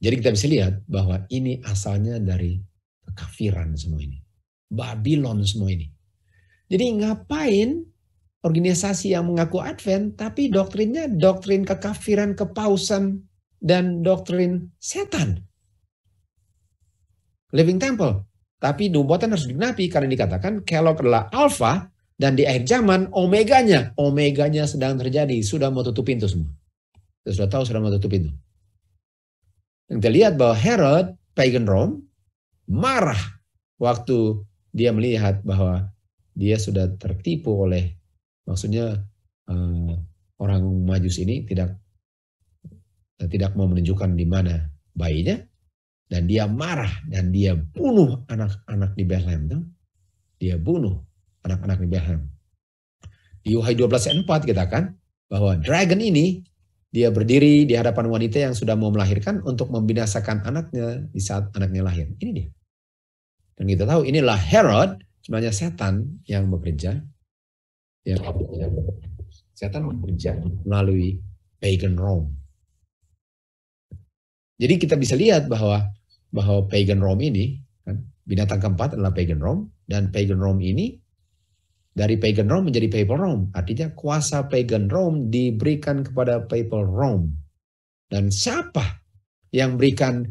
Jadi kita bisa lihat bahwa ini asalnya dari kekafiran semua ini. Babylon semua ini. Jadi ngapain organisasi yang mengaku Advent tapi doktrinnya doktrin kekafiran, kepausan, dan doktrin setan living temple. Tapi nubuatan harus digenapi karena dikatakan Kelok adalah alfa dan di akhir zaman omeganya, omeganya sedang terjadi, sudah mau tutup pintu semua. Kita sudah tahu sudah mau tutup pintu. Dan kita lihat bahwa Herod, pagan Rome, marah waktu dia melihat bahwa dia sudah tertipu oleh maksudnya eh, orang majus ini tidak tidak mau menunjukkan di mana bayinya dan dia marah dan dia bunuh anak-anak di Bethlehem. Tuh. Dia bunuh anak-anak di Bethlehem. Di Yohai 12 ayat 4 kita kan bahwa dragon ini dia berdiri di hadapan wanita yang sudah mau melahirkan untuk membinasakan anaknya di saat anaknya lahir. Ini dia. Dan kita tahu inilah Herod, sebenarnya setan yang bekerja. Yang bekerja. Setan bekerja melalui pagan Rome. Jadi kita bisa lihat bahwa bahwa pagan Rome ini kan, binatang keempat adalah pagan Rome dan pagan Rome ini dari pagan Rome menjadi papal Rome. Artinya kuasa pagan Rome diberikan kepada papal Rome. Dan siapa yang berikan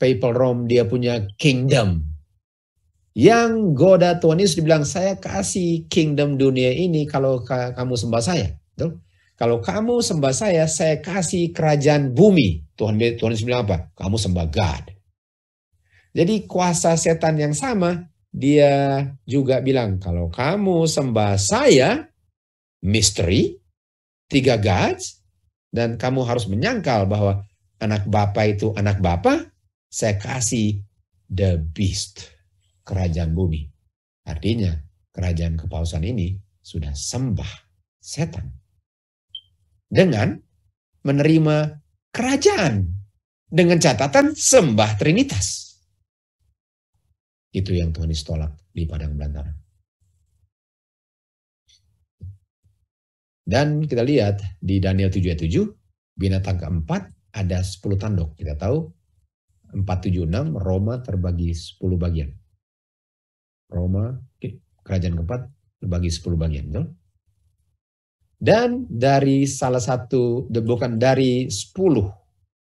papal Rome dia punya kingdom? Yang goda Tuhan Yesus dibilang saya kasih kingdom dunia ini kalau kamu sembah saya. Betul? Kalau kamu sembah saya, saya kasih kerajaan bumi. Tuhan Tuhan Yesus bilang apa? Kamu sembah God. Jadi kuasa setan yang sama, dia juga bilang, kalau kamu sembah saya, misteri, tiga gods, dan kamu harus menyangkal bahwa anak bapa itu anak bapa, saya kasih the beast, kerajaan bumi. Artinya, kerajaan kepausan ini sudah sembah setan. Dengan menerima kerajaan dengan catatan sembah Trinitas. Itu yang Tuhan Yesus tolak di padang belantara. Dan kita lihat di Daniel 7 ayat 7, binatang keempat ada 10 tanduk. Kita tahu 476 Roma terbagi 10 bagian. Roma kerajaan keempat terbagi 10 bagian, betul? Dan dari salah satu, bukan dari 10,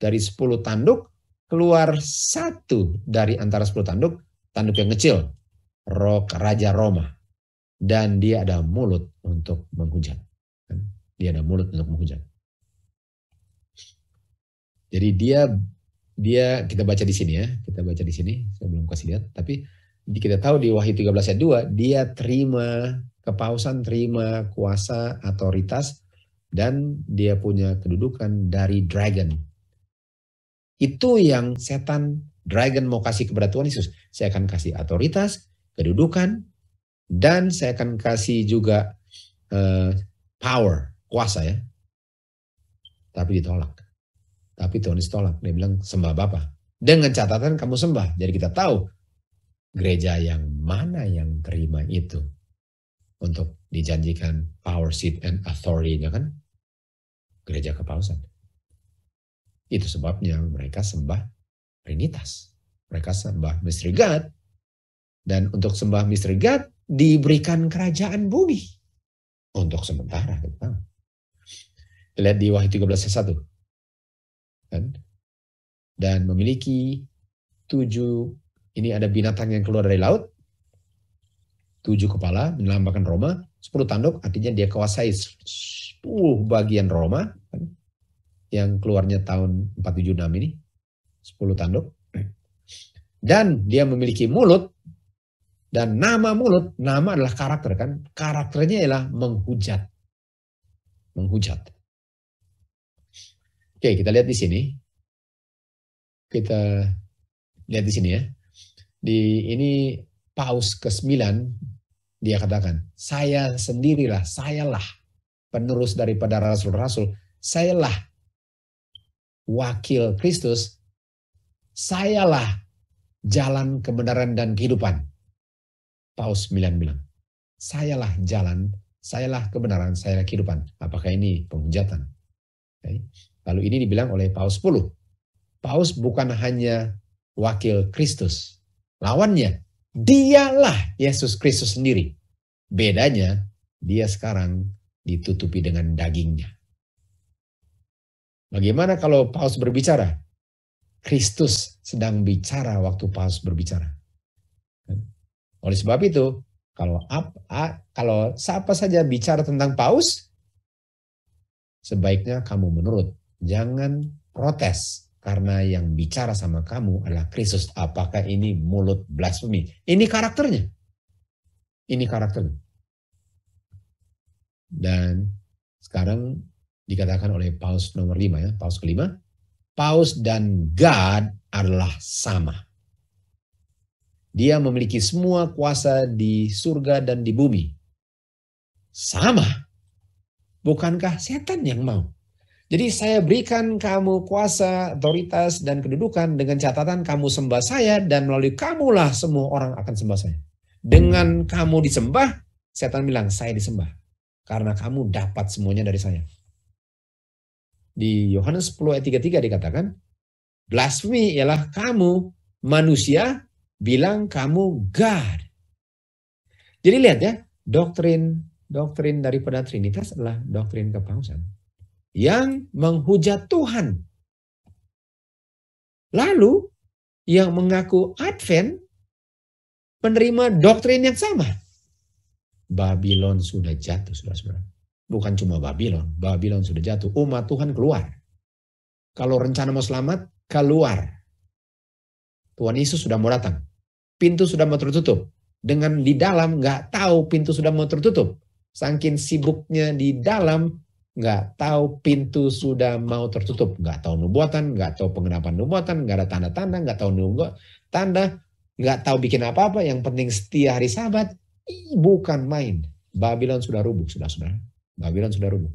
dari 10 tanduk, keluar satu dari antara 10 tanduk tanduk yang kecil, rok Raja Roma. Dan dia ada mulut untuk menghujat. Kan? Dia ada mulut untuk menghujat. Jadi dia dia kita baca di sini ya, kita baca di sini, saya belum kasih lihat, tapi kita tahu di Wahyu 13 ayat 2 dia terima kepausan, terima kuasa, otoritas dan dia punya kedudukan dari dragon. Itu yang setan dragon mau kasih kepada Tuhan Yesus, saya akan kasih otoritas, kedudukan, dan saya akan kasih juga uh, power, kuasa ya. Tapi ditolak. Tapi Tuhan Yesus tolak. Dia bilang sembah Bapa. Dengan catatan kamu sembah. Jadi kita tahu gereja yang mana yang terima itu untuk dijanjikan power seat and authority-nya kan gereja kepausan. Itu sebabnya mereka sembah Trinitas. Mereka sembah Misteri God. Dan untuk sembah Misteri God diberikan kerajaan bumi. Untuk sementara. Kita lihat di Wahyu 13 ayat 1. Dan, Dan memiliki tujuh, ini ada binatang yang keluar dari laut. Tujuh kepala melambangkan Roma. Sepuluh tanduk artinya dia kuasai sepuluh bagian Roma. Kan? Yang keluarnya tahun 476 ini 10 tanduk. Dan dia memiliki mulut dan nama mulut, nama adalah karakter kan. Karakternya ialah menghujat. Menghujat. Oke, kita lihat di sini. Kita lihat di sini ya. Di ini paus ke-9 dia katakan, saya sendirilah, sayalah penerus daripada rasul-rasul, sayalah wakil Kristus sayalah jalan kebenaran dan kehidupan. Paus 9 bilang, sayalah jalan, sayalah kebenaran, sayalah kehidupan. Apakah ini penghujatan? Okay. Lalu ini dibilang oleh Paus 10. Paus bukan hanya wakil Kristus. Lawannya, dialah Yesus Kristus sendiri. Bedanya, dia sekarang ditutupi dengan dagingnya. Bagaimana kalau Paus berbicara? Kristus sedang bicara waktu Paulus berbicara. Oleh sebab itu, kalau apa, kalau siapa saja bicara tentang Paus, sebaiknya kamu menurut, jangan protes karena yang bicara sama kamu adalah Kristus. Apakah ini mulut blasfemi? Ini karakternya. Ini karakternya. Dan sekarang dikatakan oleh Paus nomor 5 ya, Paus kelima, Paus dan God adalah sama. Dia memiliki semua kuasa di surga dan di bumi. Sama. Bukankah setan yang mau? Jadi saya berikan kamu kuasa, otoritas, dan kedudukan dengan catatan kamu sembah saya dan melalui kamulah semua orang akan sembah saya. Dengan kamu disembah, setan bilang saya disembah. Karena kamu dapat semuanya dari saya di Yohanes 10 ayat 33 dikatakan, blasfemi ialah kamu manusia bilang kamu God. Jadi lihat ya, doktrin doktrin daripada Trinitas adalah doktrin kepausan yang menghujat Tuhan. Lalu yang mengaku Advent menerima doktrin yang sama. Babylon sudah jatuh, saudara-saudara. Bukan cuma Babylon, Babylon sudah jatuh. Umat Tuhan keluar. Kalau rencana mau selamat, keluar. Tuhan Yesus sudah mau datang. Pintu sudah mau tertutup. Dengan di dalam nggak tahu pintu sudah mau tertutup. Sangkin sibuknya di dalam nggak tahu pintu sudah mau tertutup, nggak tahu nubuatan, nggak tahu pengenapan nubuatan, nggak ada tanda-tanda, nggak tahu nunggu. tanda, nggak tahu bikin apa-apa. Yang penting setiap hari Sabat, bukan main. Babylon sudah rubuh, sudah sudah. Babilon sudah rubuh.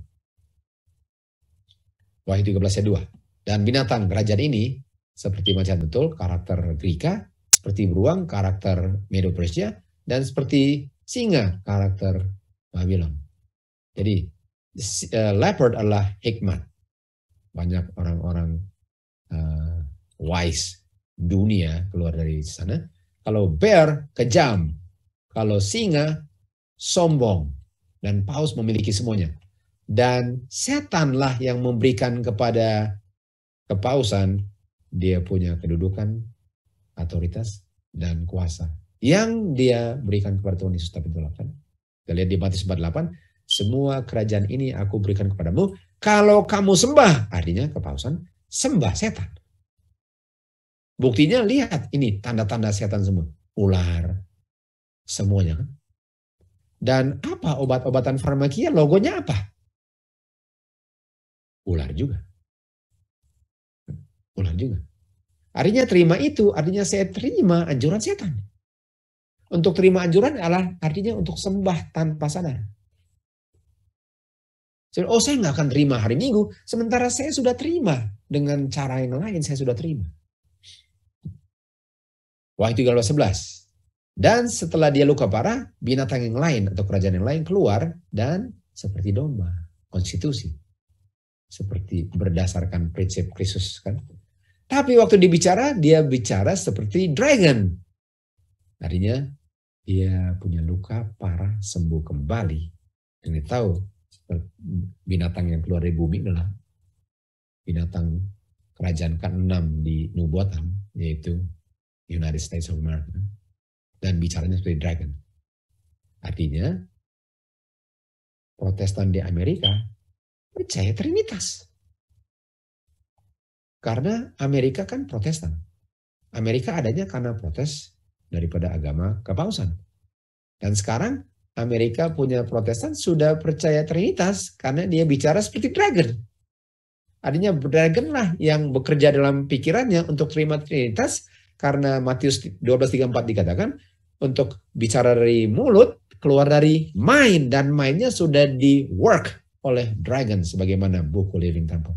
Wahyu 13 ayat 2. Dan binatang kerajaan ini seperti macam betul karakter Grika, seperti beruang karakter Medo Persia, dan seperti singa karakter Babylon. Jadi eh, leopard adalah hikmat. Banyak orang-orang uh, wise dunia keluar dari sana. Kalau bear kejam, kalau singa sombong. Dan Paus memiliki semuanya. Dan setanlah yang memberikan kepada kepausan dia punya kedudukan, otoritas, dan kuasa. Yang dia berikan kepada Tuhan Yesus tapi delapan. Kita lihat di Matius 48, semua kerajaan ini aku berikan kepadamu. Kalau kamu sembah, artinya kepausan, sembah setan. Buktinya lihat ini tanda-tanda setan semua. Ular, semuanya kan. Dan apa obat-obatan farmakia logonya apa? Ular juga. Ular juga. Artinya terima itu, artinya saya terima anjuran setan. Untuk terima anjuran adalah artinya untuk sembah tanpa sadar. Oh saya nggak akan terima hari Minggu, sementara saya sudah terima dengan cara yang lain saya sudah terima. Wahyu 13, 11. Dan setelah dia luka parah, binatang yang lain atau kerajaan yang lain keluar dan seperti domba, konstitusi. Seperti berdasarkan prinsip Kristus kan. Tapi waktu dibicara, dia bicara seperti dragon. Artinya dia punya luka parah sembuh kembali. Dan tahu binatang yang keluar dari bumi adalah binatang kerajaan ke-6 di nubuatan yaitu United States of America dan bicaranya seperti dragon. Artinya, protestan di Amerika percaya Trinitas. Karena Amerika kan protestan. Amerika adanya karena protes daripada agama kepausan. Dan sekarang Amerika punya protestan sudah percaya Trinitas karena dia bicara seperti dragon. Adanya dragon lah yang bekerja dalam pikirannya untuk terima Trinitas karena Matius 12.34 dikatakan untuk bicara dari mulut keluar dari mind dan mindnya sudah di work oleh Dragon sebagaimana buku Living Temple.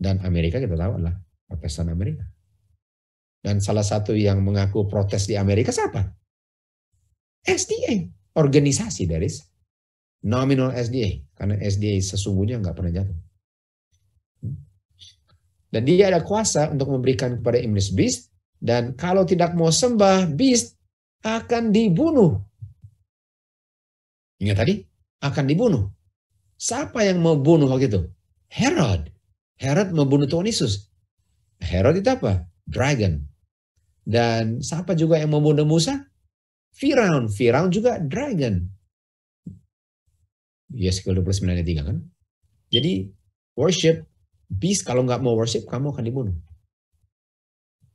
Dan Amerika kita tahu adalah Protestan Amerika. Dan salah satu yang mengaku protes di Amerika siapa? SDA, organisasi dari nominal SDA. Karena SDA sesungguhnya nggak pernah jatuh. Dan dia ada kuasa untuk memberikan kepada iblis beast. Dan kalau tidak mau sembah beast, akan dibunuh. Ingat tadi? Akan dibunuh. Siapa yang mau bunuh waktu itu? Herod. Herod membunuh Tuhan Yesus. Herod itu apa? Dragon. Dan siapa juga yang membunuh Musa? Firaun. Firaun juga dragon. Yeskiel 29 ayat 3 kan? Jadi worship, beast kalau nggak mau worship kamu akan dibunuh.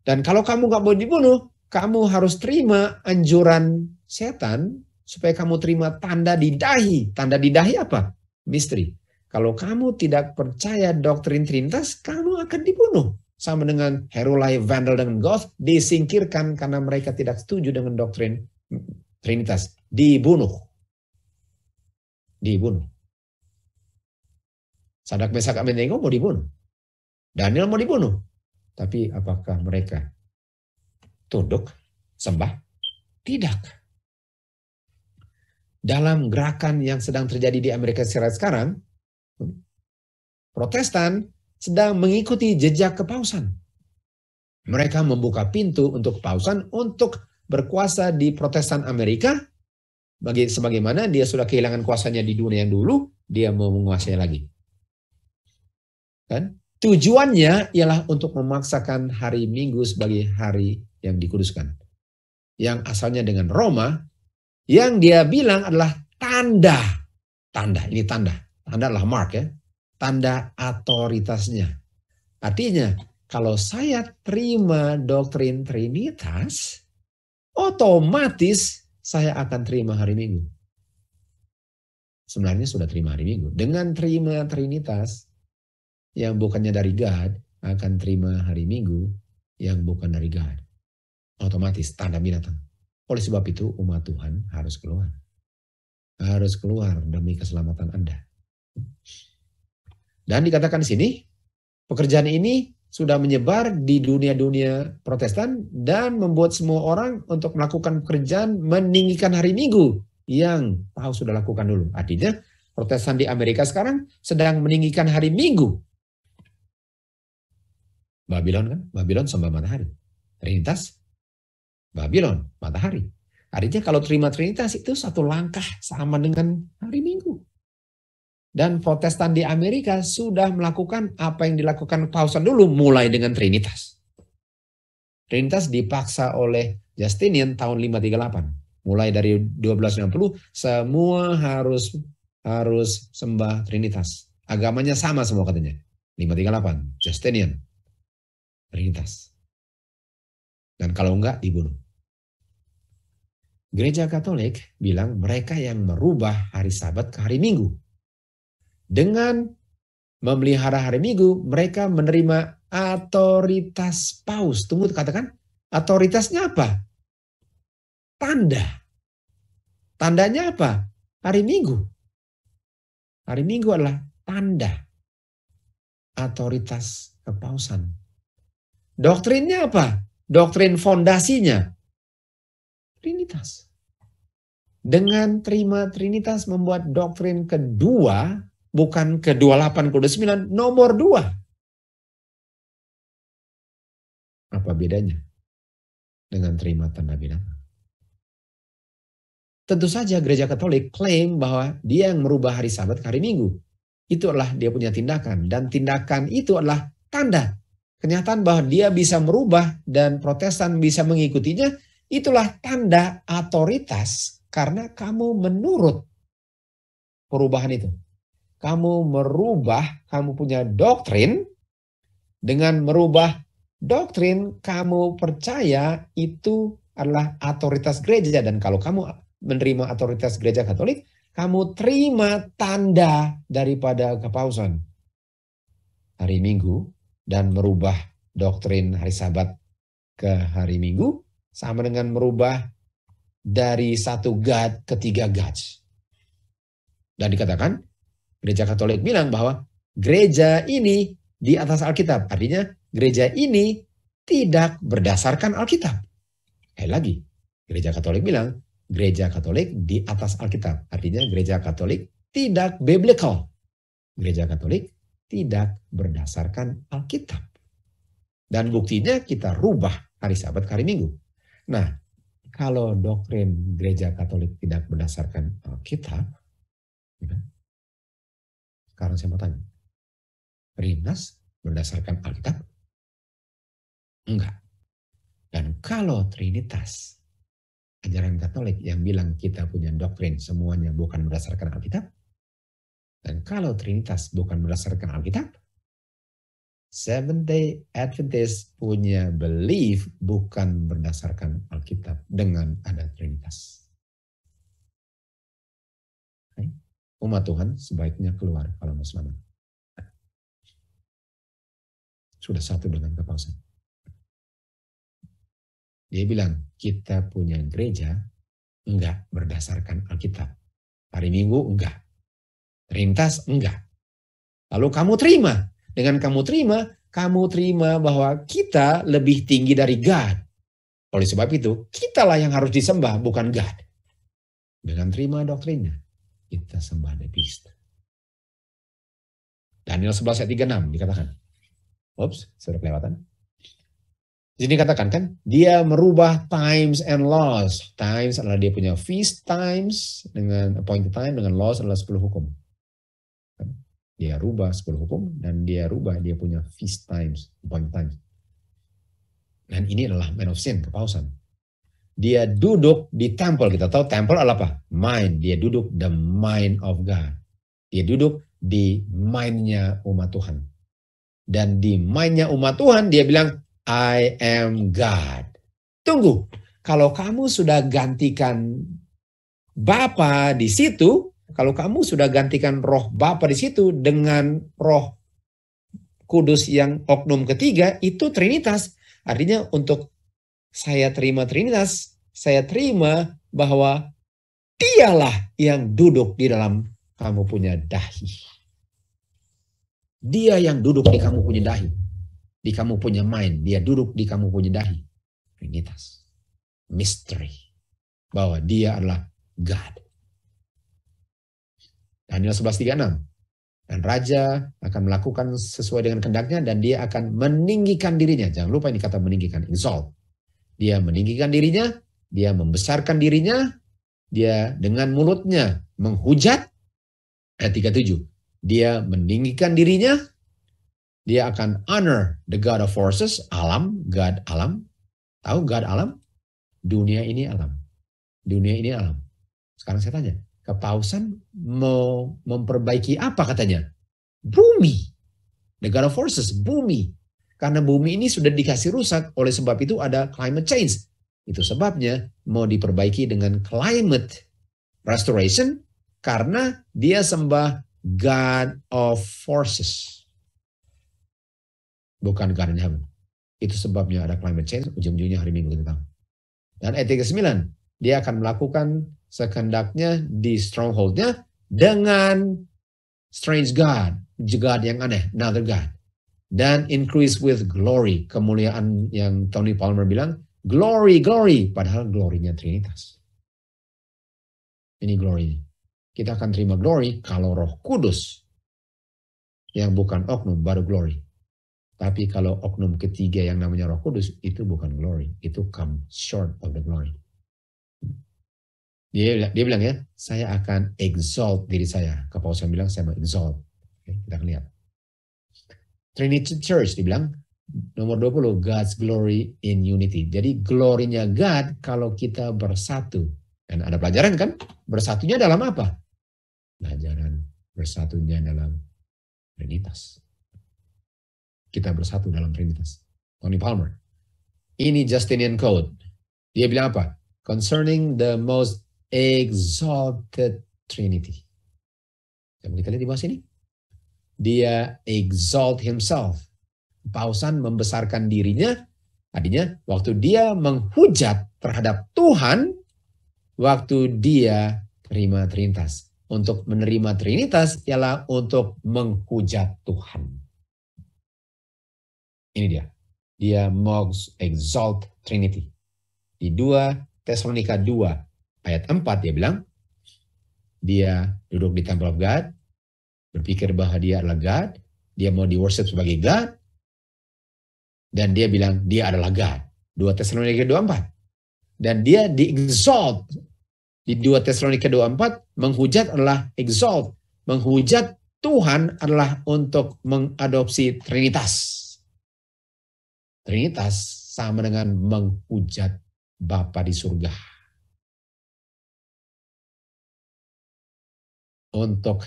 Dan kalau kamu nggak mau dibunuh, kamu harus terima anjuran setan supaya kamu terima tanda di dahi. Tanda di dahi apa? Misteri. Kalau kamu tidak percaya doktrin Trinitas, kamu akan dibunuh. Sama dengan Herulai, Vandal, dan Goth disingkirkan karena mereka tidak setuju dengan doktrin Trinitas. Dibunuh. Dibunuh. Sadak Mesak Amin mau dibunuh. Daniel mau dibunuh. Tapi apakah mereka tunduk, sembah? Tidak. Dalam gerakan yang sedang terjadi di Amerika Serikat sekarang, Protestan sedang mengikuti jejak kepausan. Mereka membuka pintu untuk kepausan untuk berkuasa di Protestan Amerika bagi sebagaimana dia sudah kehilangan kuasanya di dunia yang dulu, dia mau menguasai lagi. Kan? Tujuannya ialah untuk memaksakan hari Minggu sebagai hari yang dikuduskan. Yang asalnya dengan Roma, yang dia bilang adalah tanda. Tanda, ini tanda. Tanda adalah mark ya. Tanda otoritasnya. Artinya, kalau saya terima doktrin Trinitas, otomatis saya akan terima hari Minggu. Sebenarnya sudah terima hari Minggu. Dengan terima Trinitas, yang bukannya dari God, akan terima hari Minggu yang bukan dari God otomatis tanda binatang. Oleh sebab itu umat Tuhan harus keluar. Harus keluar demi keselamatan Anda. Dan dikatakan di sini, pekerjaan ini sudah menyebar di dunia-dunia protestan dan membuat semua orang untuk melakukan pekerjaan meninggikan hari minggu yang Paus sudah lakukan dulu. Artinya protestan di Amerika sekarang sedang meninggikan hari minggu. Babylon kan? Babylon sembah matahari. Terintas. Babylon, matahari. Artinya kalau terima Trinitas itu satu langkah sama dengan hari Minggu. Dan Protestan di Amerika sudah melakukan apa yang dilakukan Pausan dulu mulai dengan Trinitas. Trinitas dipaksa oleh Justinian tahun 538. Mulai dari 1260 semua harus harus sembah Trinitas. Agamanya sama semua katanya. 538 Justinian Trinitas. Dan kalau enggak dibunuh. Gereja Katolik bilang mereka yang merubah hari Sabat ke hari Minggu. Dengan memelihara hari Minggu, mereka menerima otoritas paus. Tunggu katakan, otoritasnya apa? Tanda. Tandanya apa? Hari Minggu. Hari Minggu adalah tanda otoritas kepausan. Doktrinnya apa? Doktrin fondasinya Trinitas dengan terima Trinitas membuat doktrin kedua, bukan ke-28, ke-29, nomor dua. Apa bedanya dengan terima tanda binatang? Tentu saja gereja katolik klaim bahwa dia yang merubah hari sabat ke hari minggu. Itu adalah dia punya tindakan. Dan tindakan itu adalah tanda. Kenyataan bahwa dia bisa merubah dan protestan bisa mengikutinya. Itulah tanda otoritas karena kamu menurut perubahan itu. Kamu merubah, kamu punya doktrin. Dengan merubah doktrin, kamu percaya itu adalah otoritas gereja. Dan kalau kamu menerima otoritas gereja katolik, kamu terima tanda daripada kepausan hari Minggu dan merubah doktrin hari Sabat ke hari Minggu sama dengan merubah dari satu gad ke tiga gad, Dan dikatakan, gereja Katolik bilang bahwa gereja ini di atas Alkitab. Artinya gereja ini tidak berdasarkan Alkitab. Eh lagi, gereja Katolik bilang gereja Katolik di atas Alkitab. Artinya gereja Katolik tidak biblical. Gereja Katolik tidak berdasarkan Alkitab. Dan buktinya kita rubah hari Sabat hari Minggu. Nah, kalau doktrin gereja Katolik tidak berdasarkan Alkitab, eh, ya, kan? sekarang saya mau tanya, Rinas berdasarkan Alkitab? Enggak. Dan kalau Trinitas, ajaran Katolik yang bilang kita punya doktrin semuanya bukan berdasarkan Alkitab, dan kalau Trinitas bukan berdasarkan Alkitab, Seventh Day Adventist punya belief bukan berdasarkan Alkitab dengan ada Trinitas. Umat Tuhan sebaiknya keluar kalau mau selamat. Sudah satu dengan kepausan. Dia bilang, kita punya gereja enggak berdasarkan Alkitab. Hari Minggu enggak. trinitas enggak. Lalu kamu terima dengan kamu terima, kamu terima bahwa kita lebih tinggi dari God. Oleh sebab itu, kitalah yang harus disembah, bukan God. Dengan terima doktrinnya, kita sembah the beast. Daniel 11 ayat 36 dikatakan. Oops, sudah kelewatan. Di sini katakan kan, dia merubah times and laws. Times adalah dia punya feast times dengan appointed time dengan laws adalah 10 hukum. Dia rubah 10 hukum dan dia rubah dia punya feast times, point times. Dan ini adalah man of sin, kepausan. Dia duduk di temple. Kita tahu temple adalah apa? Mind. Dia duduk the mind of God. Dia duduk di mindnya umat Tuhan. Dan di mindnya umat Tuhan dia bilang, I am God. Tunggu, kalau kamu sudah gantikan Bapa di situ, kalau kamu sudah gantikan roh Bapa di situ dengan roh kudus yang oknum ketiga, itu Trinitas. Artinya untuk saya terima Trinitas, saya terima bahwa dialah yang duduk di dalam kamu punya dahi. Dia yang duduk di kamu punya dahi. Di kamu punya mind. Dia duduk di kamu punya dahi. Trinitas. Misteri. Bahwa dia adalah God. Daniel 11:36. Dan raja akan melakukan sesuai dengan kehendaknya dan dia akan meninggikan dirinya. Jangan lupa ini kata meninggikan, insult Dia meninggikan dirinya, dia membesarkan dirinya, dia dengan mulutnya menghujat. Ayat 37. Dia meninggikan dirinya, dia akan honor the God of forces, alam, God alam. Tahu God alam? Dunia ini alam. Dunia ini alam. Sekarang saya tanya, Kepausan mau memperbaiki apa katanya? Bumi. The God Forces, bumi. Karena bumi ini sudah dikasih rusak, oleh sebab itu ada climate change. Itu sebabnya mau diperbaiki dengan climate restoration karena dia sembah God of Forces. Bukan God in Heaven. Itu sebabnya ada climate change, ujung-ujungnya hari Minggu kita Dan etika 9, dia akan melakukan sekehendaknya di strongholdnya dengan strange God, God yang aneh, another God. Dan increase with glory, kemuliaan yang Tony Palmer bilang, glory, glory, padahal glorinya Trinitas. Ini glory. Kita akan terima glory kalau roh kudus yang bukan oknum baru glory. Tapi kalau oknum ketiga yang namanya roh kudus itu bukan glory, itu come short of the glory. Dia, dia bilang ya, saya akan exalt diri saya. kepala saya bilang, saya mau exalt. Oke, kita akan lihat. Trinity Church dibilang, nomor 20, God's glory in unity. Jadi glorinya God kalau kita bersatu. Dan ada pelajaran kan? Bersatunya dalam apa? Pelajaran bersatunya dalam Trinitas. Kita bersatu dalam Trinitas. Tony Palmer. Ini Justinian Code. Dia bilang apa? Concerning the most exalted Trinity. Yang kita lihat di bawah sini. Dia exalt himself. Pausan membesarkan dirinya. Artinya waktu dia menghujat terhadap Tuhan. Waktu dia terima Trinitas. Untuk menerima Trinitas ialah untuk menghujat Tuhan. Ini dia. Dia mau exalt Trinity. Di 2 Tesalonika 2 ayat 4 dia bilang, dia duduk di temple of God, berpikir bahwa dia adalah God, dia mau di worship sebagai God, dan dia bilang dia adalah God. 2 Tesalonika 24. Dan dia di exalt. Di 2 Tesalonika 24 menghujat adalah exalt. Menghujat Tuhan adalah untuk mengadopsi Trinitas. Trinitas sama dengan menghujat Bapa di surga. untuk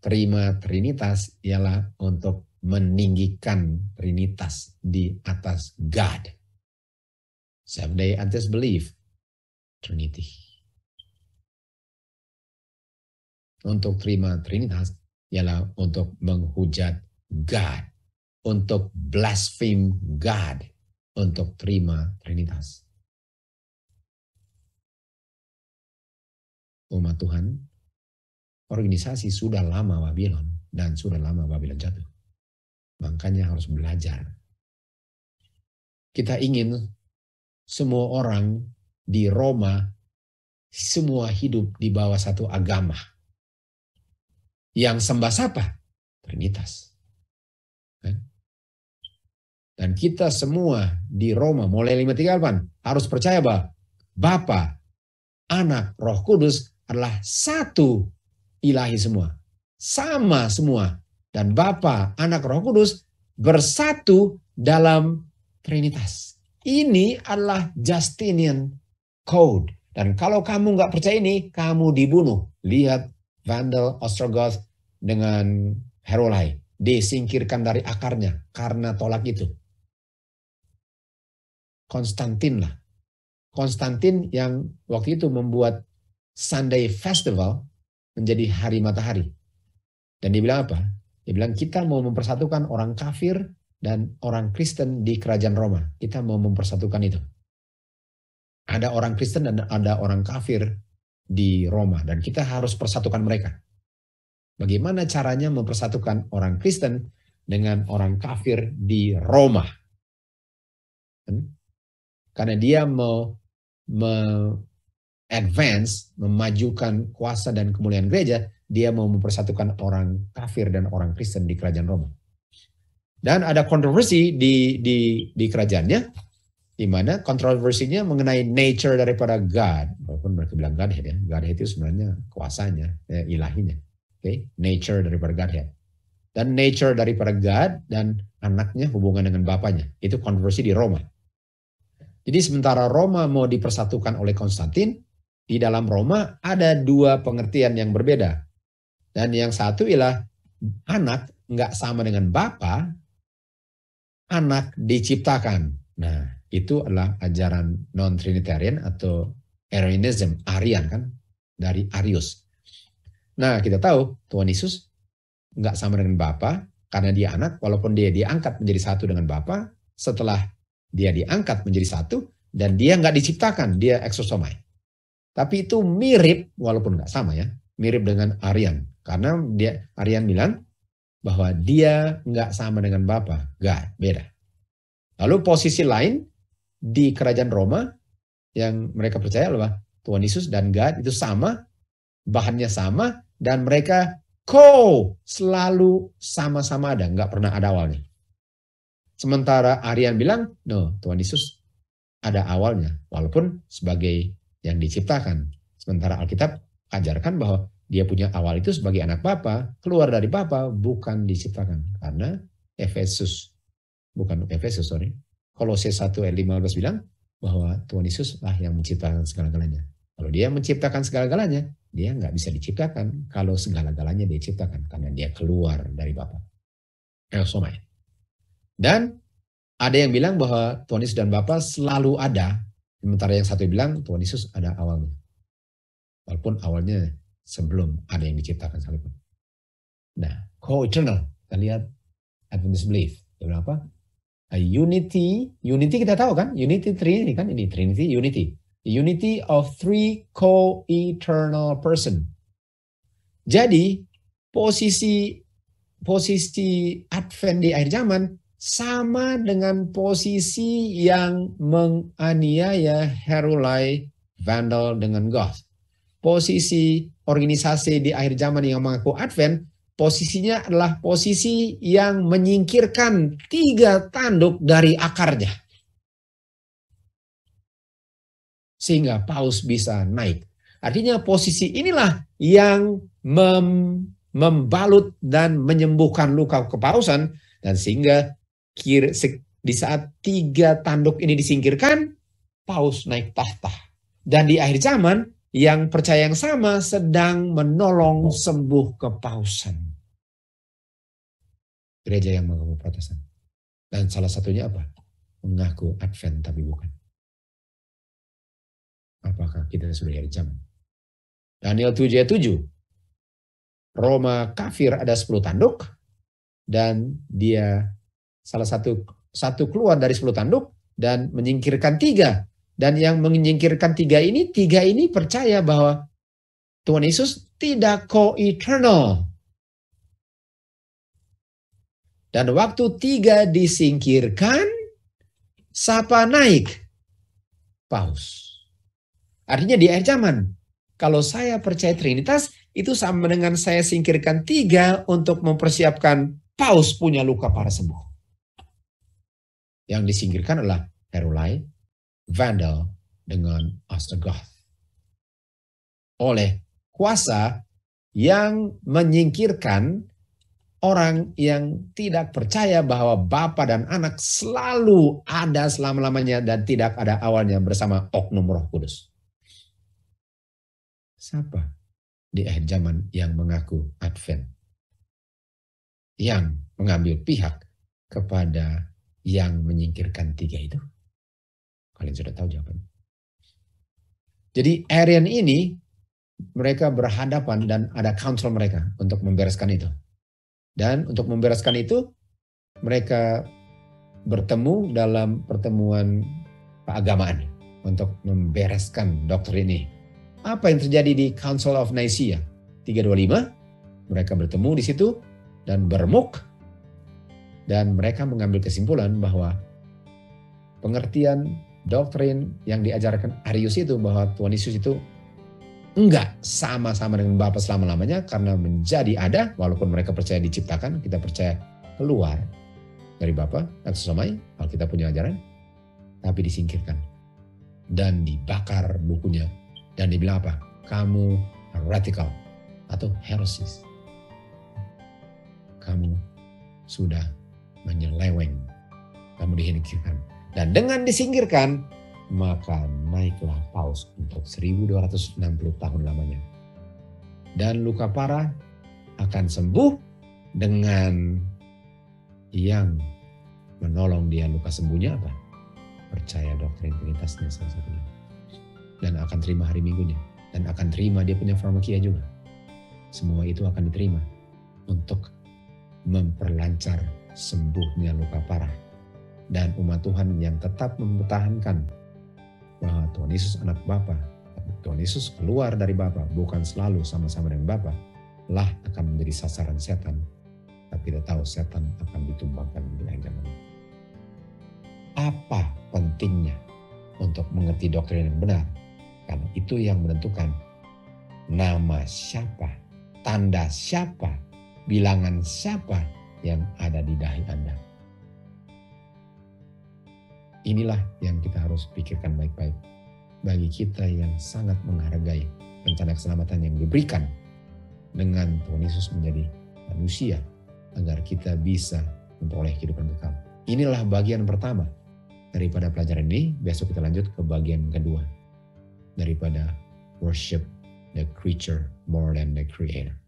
terima Trinitas ialah untuk meninggikan Trinitas di atas God. Seventh-day Adventist believe Trinity. Untuk terima Trinitas ialah untuk menghujat God, untuk blaspheme God, untuk terima Trinitas. Umat Tuhan, organisasi sudah lama Babylon dan sudah lama Babylon jatuh. Makanya harus belajar. Kita ingin semua orang di Roma semua hidup di bawah satu agama. Yang sembah siapa? Trinitas. Kan? Dan kita semua di Roma mulai 538 harus percaya bahwa Bapa, Anak, Roh Kudus adalah satu ilahi semua. Sama semua. Dan Bapa, Anak, Roh Kudus bersatu dalam Trinitas. Ini adalah Justinian Code. Dan kalau kamu nggak percaya ini, kamu dibunuh. Lihat Vandal Ostrogoth dengan Herolai. Disingkirkan dari akarnya karena tolak itu. Konstantin lah. Konstantin yang waktu itu membuat Sunday Festival menjadi hari matahari. Dan dia bilang apa? Dia bilang kita mau mempersatukan orang kafir dan orang Kristen di kerajaan Roma. Kita mau mempersatukan itu. Ada orang Kristen dan ada orang kafir di Roma dan kita harus persatukan mereka. Bagaimana caranya mempersatukan orang Kristen dengan orang kafir di Roma? Hmm? Karena dia mau advance, memajukan kuasa dan kemuliaan gereja, dia mau mempersatukan orang kafir dan orang Kristen di kerajaan Roma. Dan ada kontroversi di di di kerajaannya, di mana kontroversinya mengenai nature daripada God. Walaupun mereka bilang Godhead ya, Godhead itu sebenarnya kuasanya, ya, ilahinya. okay? nature daripada Godhead. Dan nature daripada God dan anaknya hubungan dengan bapaknya. Itu kontroversi di Roma. Jadi sementara Roma mau dipersatukan oleh Konstantin, di dalam Roma ada dua pengertian yang berbeda. Dan yang satu ialah anak nggak sama dengan bapa, anak diciptakan. Nah, itu adalah ajaran non-trinitarian atau Arianism, Arian kan, dari Arius. Nah, kita tahu Tuhan Yesus nggak sama dengan Bapa karena dia anak, walaupun dia diangkat menjadi satu dengan Bapa, setelah dia diangkat menjadi satu dan dia nggak diciptakan, dia eksosomai. Tapi itu mirip, walaupun nggak sama ya, mirip dengan Aryan. Karena dia Aryan bilang bahwa dia nggak sama dengan Bapa, nggak beda. Lalu posisi lain di kerajaan Roma yang mereka percaya bahwa Tuhan Yesus dan God itu sama, bahannya sama, dan mereka ko selalu sama-sama ada, nggak pernah ada awalnya. Sementara Aryan bilang, no, Tuhan Yesus ada awalnya, walaupun sebagai yang diciptakan. Sementara Alkitab ajarkan bahwa dia punya awal itu sebagai anak Bapa, keluar dari Bapa, bukan diciptakan. Karena Efesus, bukan Efesus, sorry. Kolose 1 ayat 15 bilang bahwa Tuhan Yesus lah yang menciptakan segala-galanya. Kalau dia menciptakan segala-galanya, dia nggak bisa diciptakan kalau segala-galanya dia ciptakan karena dia keluar dari Bapa. El eh, Somai. Dan ada yang bilang bahwa Tuhan Yesus dan Bapa selalu ada Sementara yang satu bilang Tuhan Yesus ada awalnya. Walaupun awalnya sebelum ada yang diciptakan sekalipun. Nah, co-eternal. Kita lihat Adventist belief. Dia bilang apa? A unity, unity kita tahu kan? Unity Trinity kan? Ini Trinity, unity. A unity of three co-eternal person. Jadi, posisi posisi Advent di akhir zaman sama dengan posisi yang menganiaya Herulai Vandal dengan Goth. Posisi organisasi di akhir zaman yang mengaku Advent, posisinya adalah posisi yang menyingkirkan tiga tanduk dari akarnya. Sehingga paus bisa naik. Artinya posisi inilah yang mem membalut dan menyembuhkan luka kepausan dan sehingga se, di saat tiga tanduk ini disingkirkan, Paus naik tahta. Dan di akhir zaman, yang percaya yang sama sedang menolong sembuh kepausan. Gereja yang mengaku Protestan. Dan salah satunya apa? Mengaku Advent tapi bukan. Apakah kita sudah di zaman? Daniel 7 ayat 7. Roma kafir ada 10 tanduk dan dia salah satu satu keluar dari 10 tanduk dan menyingkirkan tiga. Dan yang menyingkirkan tiga ini, tiga ini percaya bahwa Tuhan Yesus tidak co-eternal. Dan waktu tiga disingkirkan, Sapa naik. Paus. Artinya di akhir zaman, kalau saya percaya Trinitas, itu sama dengan saya singkirkan tiga untuk mempersiapkan paus punya luka para sembuh. Yang disingkirkan adalah Herulai, Vandal, dengan Ostrogoth. Oleh kuasa yang menyingkirkan orang yang tidak percaya bahwa Bapa dan Anak selalu ada selama-lamanya dan tidak ada awalnya bersama oknum roh kudus. Siapa di akhir zaman yang mengaku Advent? Yang mengambil pihak kepada yang menyingkirkan tiga itu? Kalian sudah tahu jawabannya. Jadi Aryan ini mereka berhadapan dan ada council mereka untuk membereskan itu. Dan untuk membereskan itu mereka bertemu dalam pertemuan keagamaan untuk membereskan dokter ini. Apa yang terjadi di Council of Nicaea 325? Mereka bertemu di situ dan bermuk dan mereka mengambil kesimpulan bahwa pengertian doktrin yang diajarkan Arius itu bahwa Tuhan Yesus itu enggak sama-sama dengan Bapa selama-lamanya karena menjadi ada walaupun mereka percaya diciptakan kita percaya keluar dari Bapa kalau kita punya ajaran tapi disingkirkan dan dibakar bukunya dan dibilang apa? Kamu radikal atau heresis Kamu sudah menyeleweng kamu dihinggirkan dan dengan disingkirkan maka naiklah paus untuk 1260 tahun lamanya dan luka parah akan sembuh dengan yang menolong dia luka sembuhnya apa percaya doktrin trinitasnya salah satunya dan akan terima hari minggunya dan akan terima dia punya farmakia juga semua itu akan diterima untuk memperlancar sembuhnya luka parah. Dan umat Tuhan yang tetap mempertahankan bahwa Tuhan Yesus anak Bapa, Tuhan Yesus keluar dari Bapa, bukan selalu sama-sama dengan Bapa, lah akan menjadi sasaran setan. Tapi kita tahu setan akan ditumbangkan di akhir zaman. Apa pentingnya untuk mengerti doktrin yang benar? Karena itu yang menentukan nama siapa, tanda siapa, bilangan siapa, yang ada di dahi Anda. Inilah yang kita harus pikirkan baik-baik. Bagi kita yang sangat menghargai rencana keselamatan yang diberikan dengan Tuhan Yesus menjadi manusia agar kita bisa memperoleh kehidupan kekal. Inilah bagian pertama daripada pelajaran ini. Besok kita lanjut ke bagian kedua daripada worship the creature more than the creator.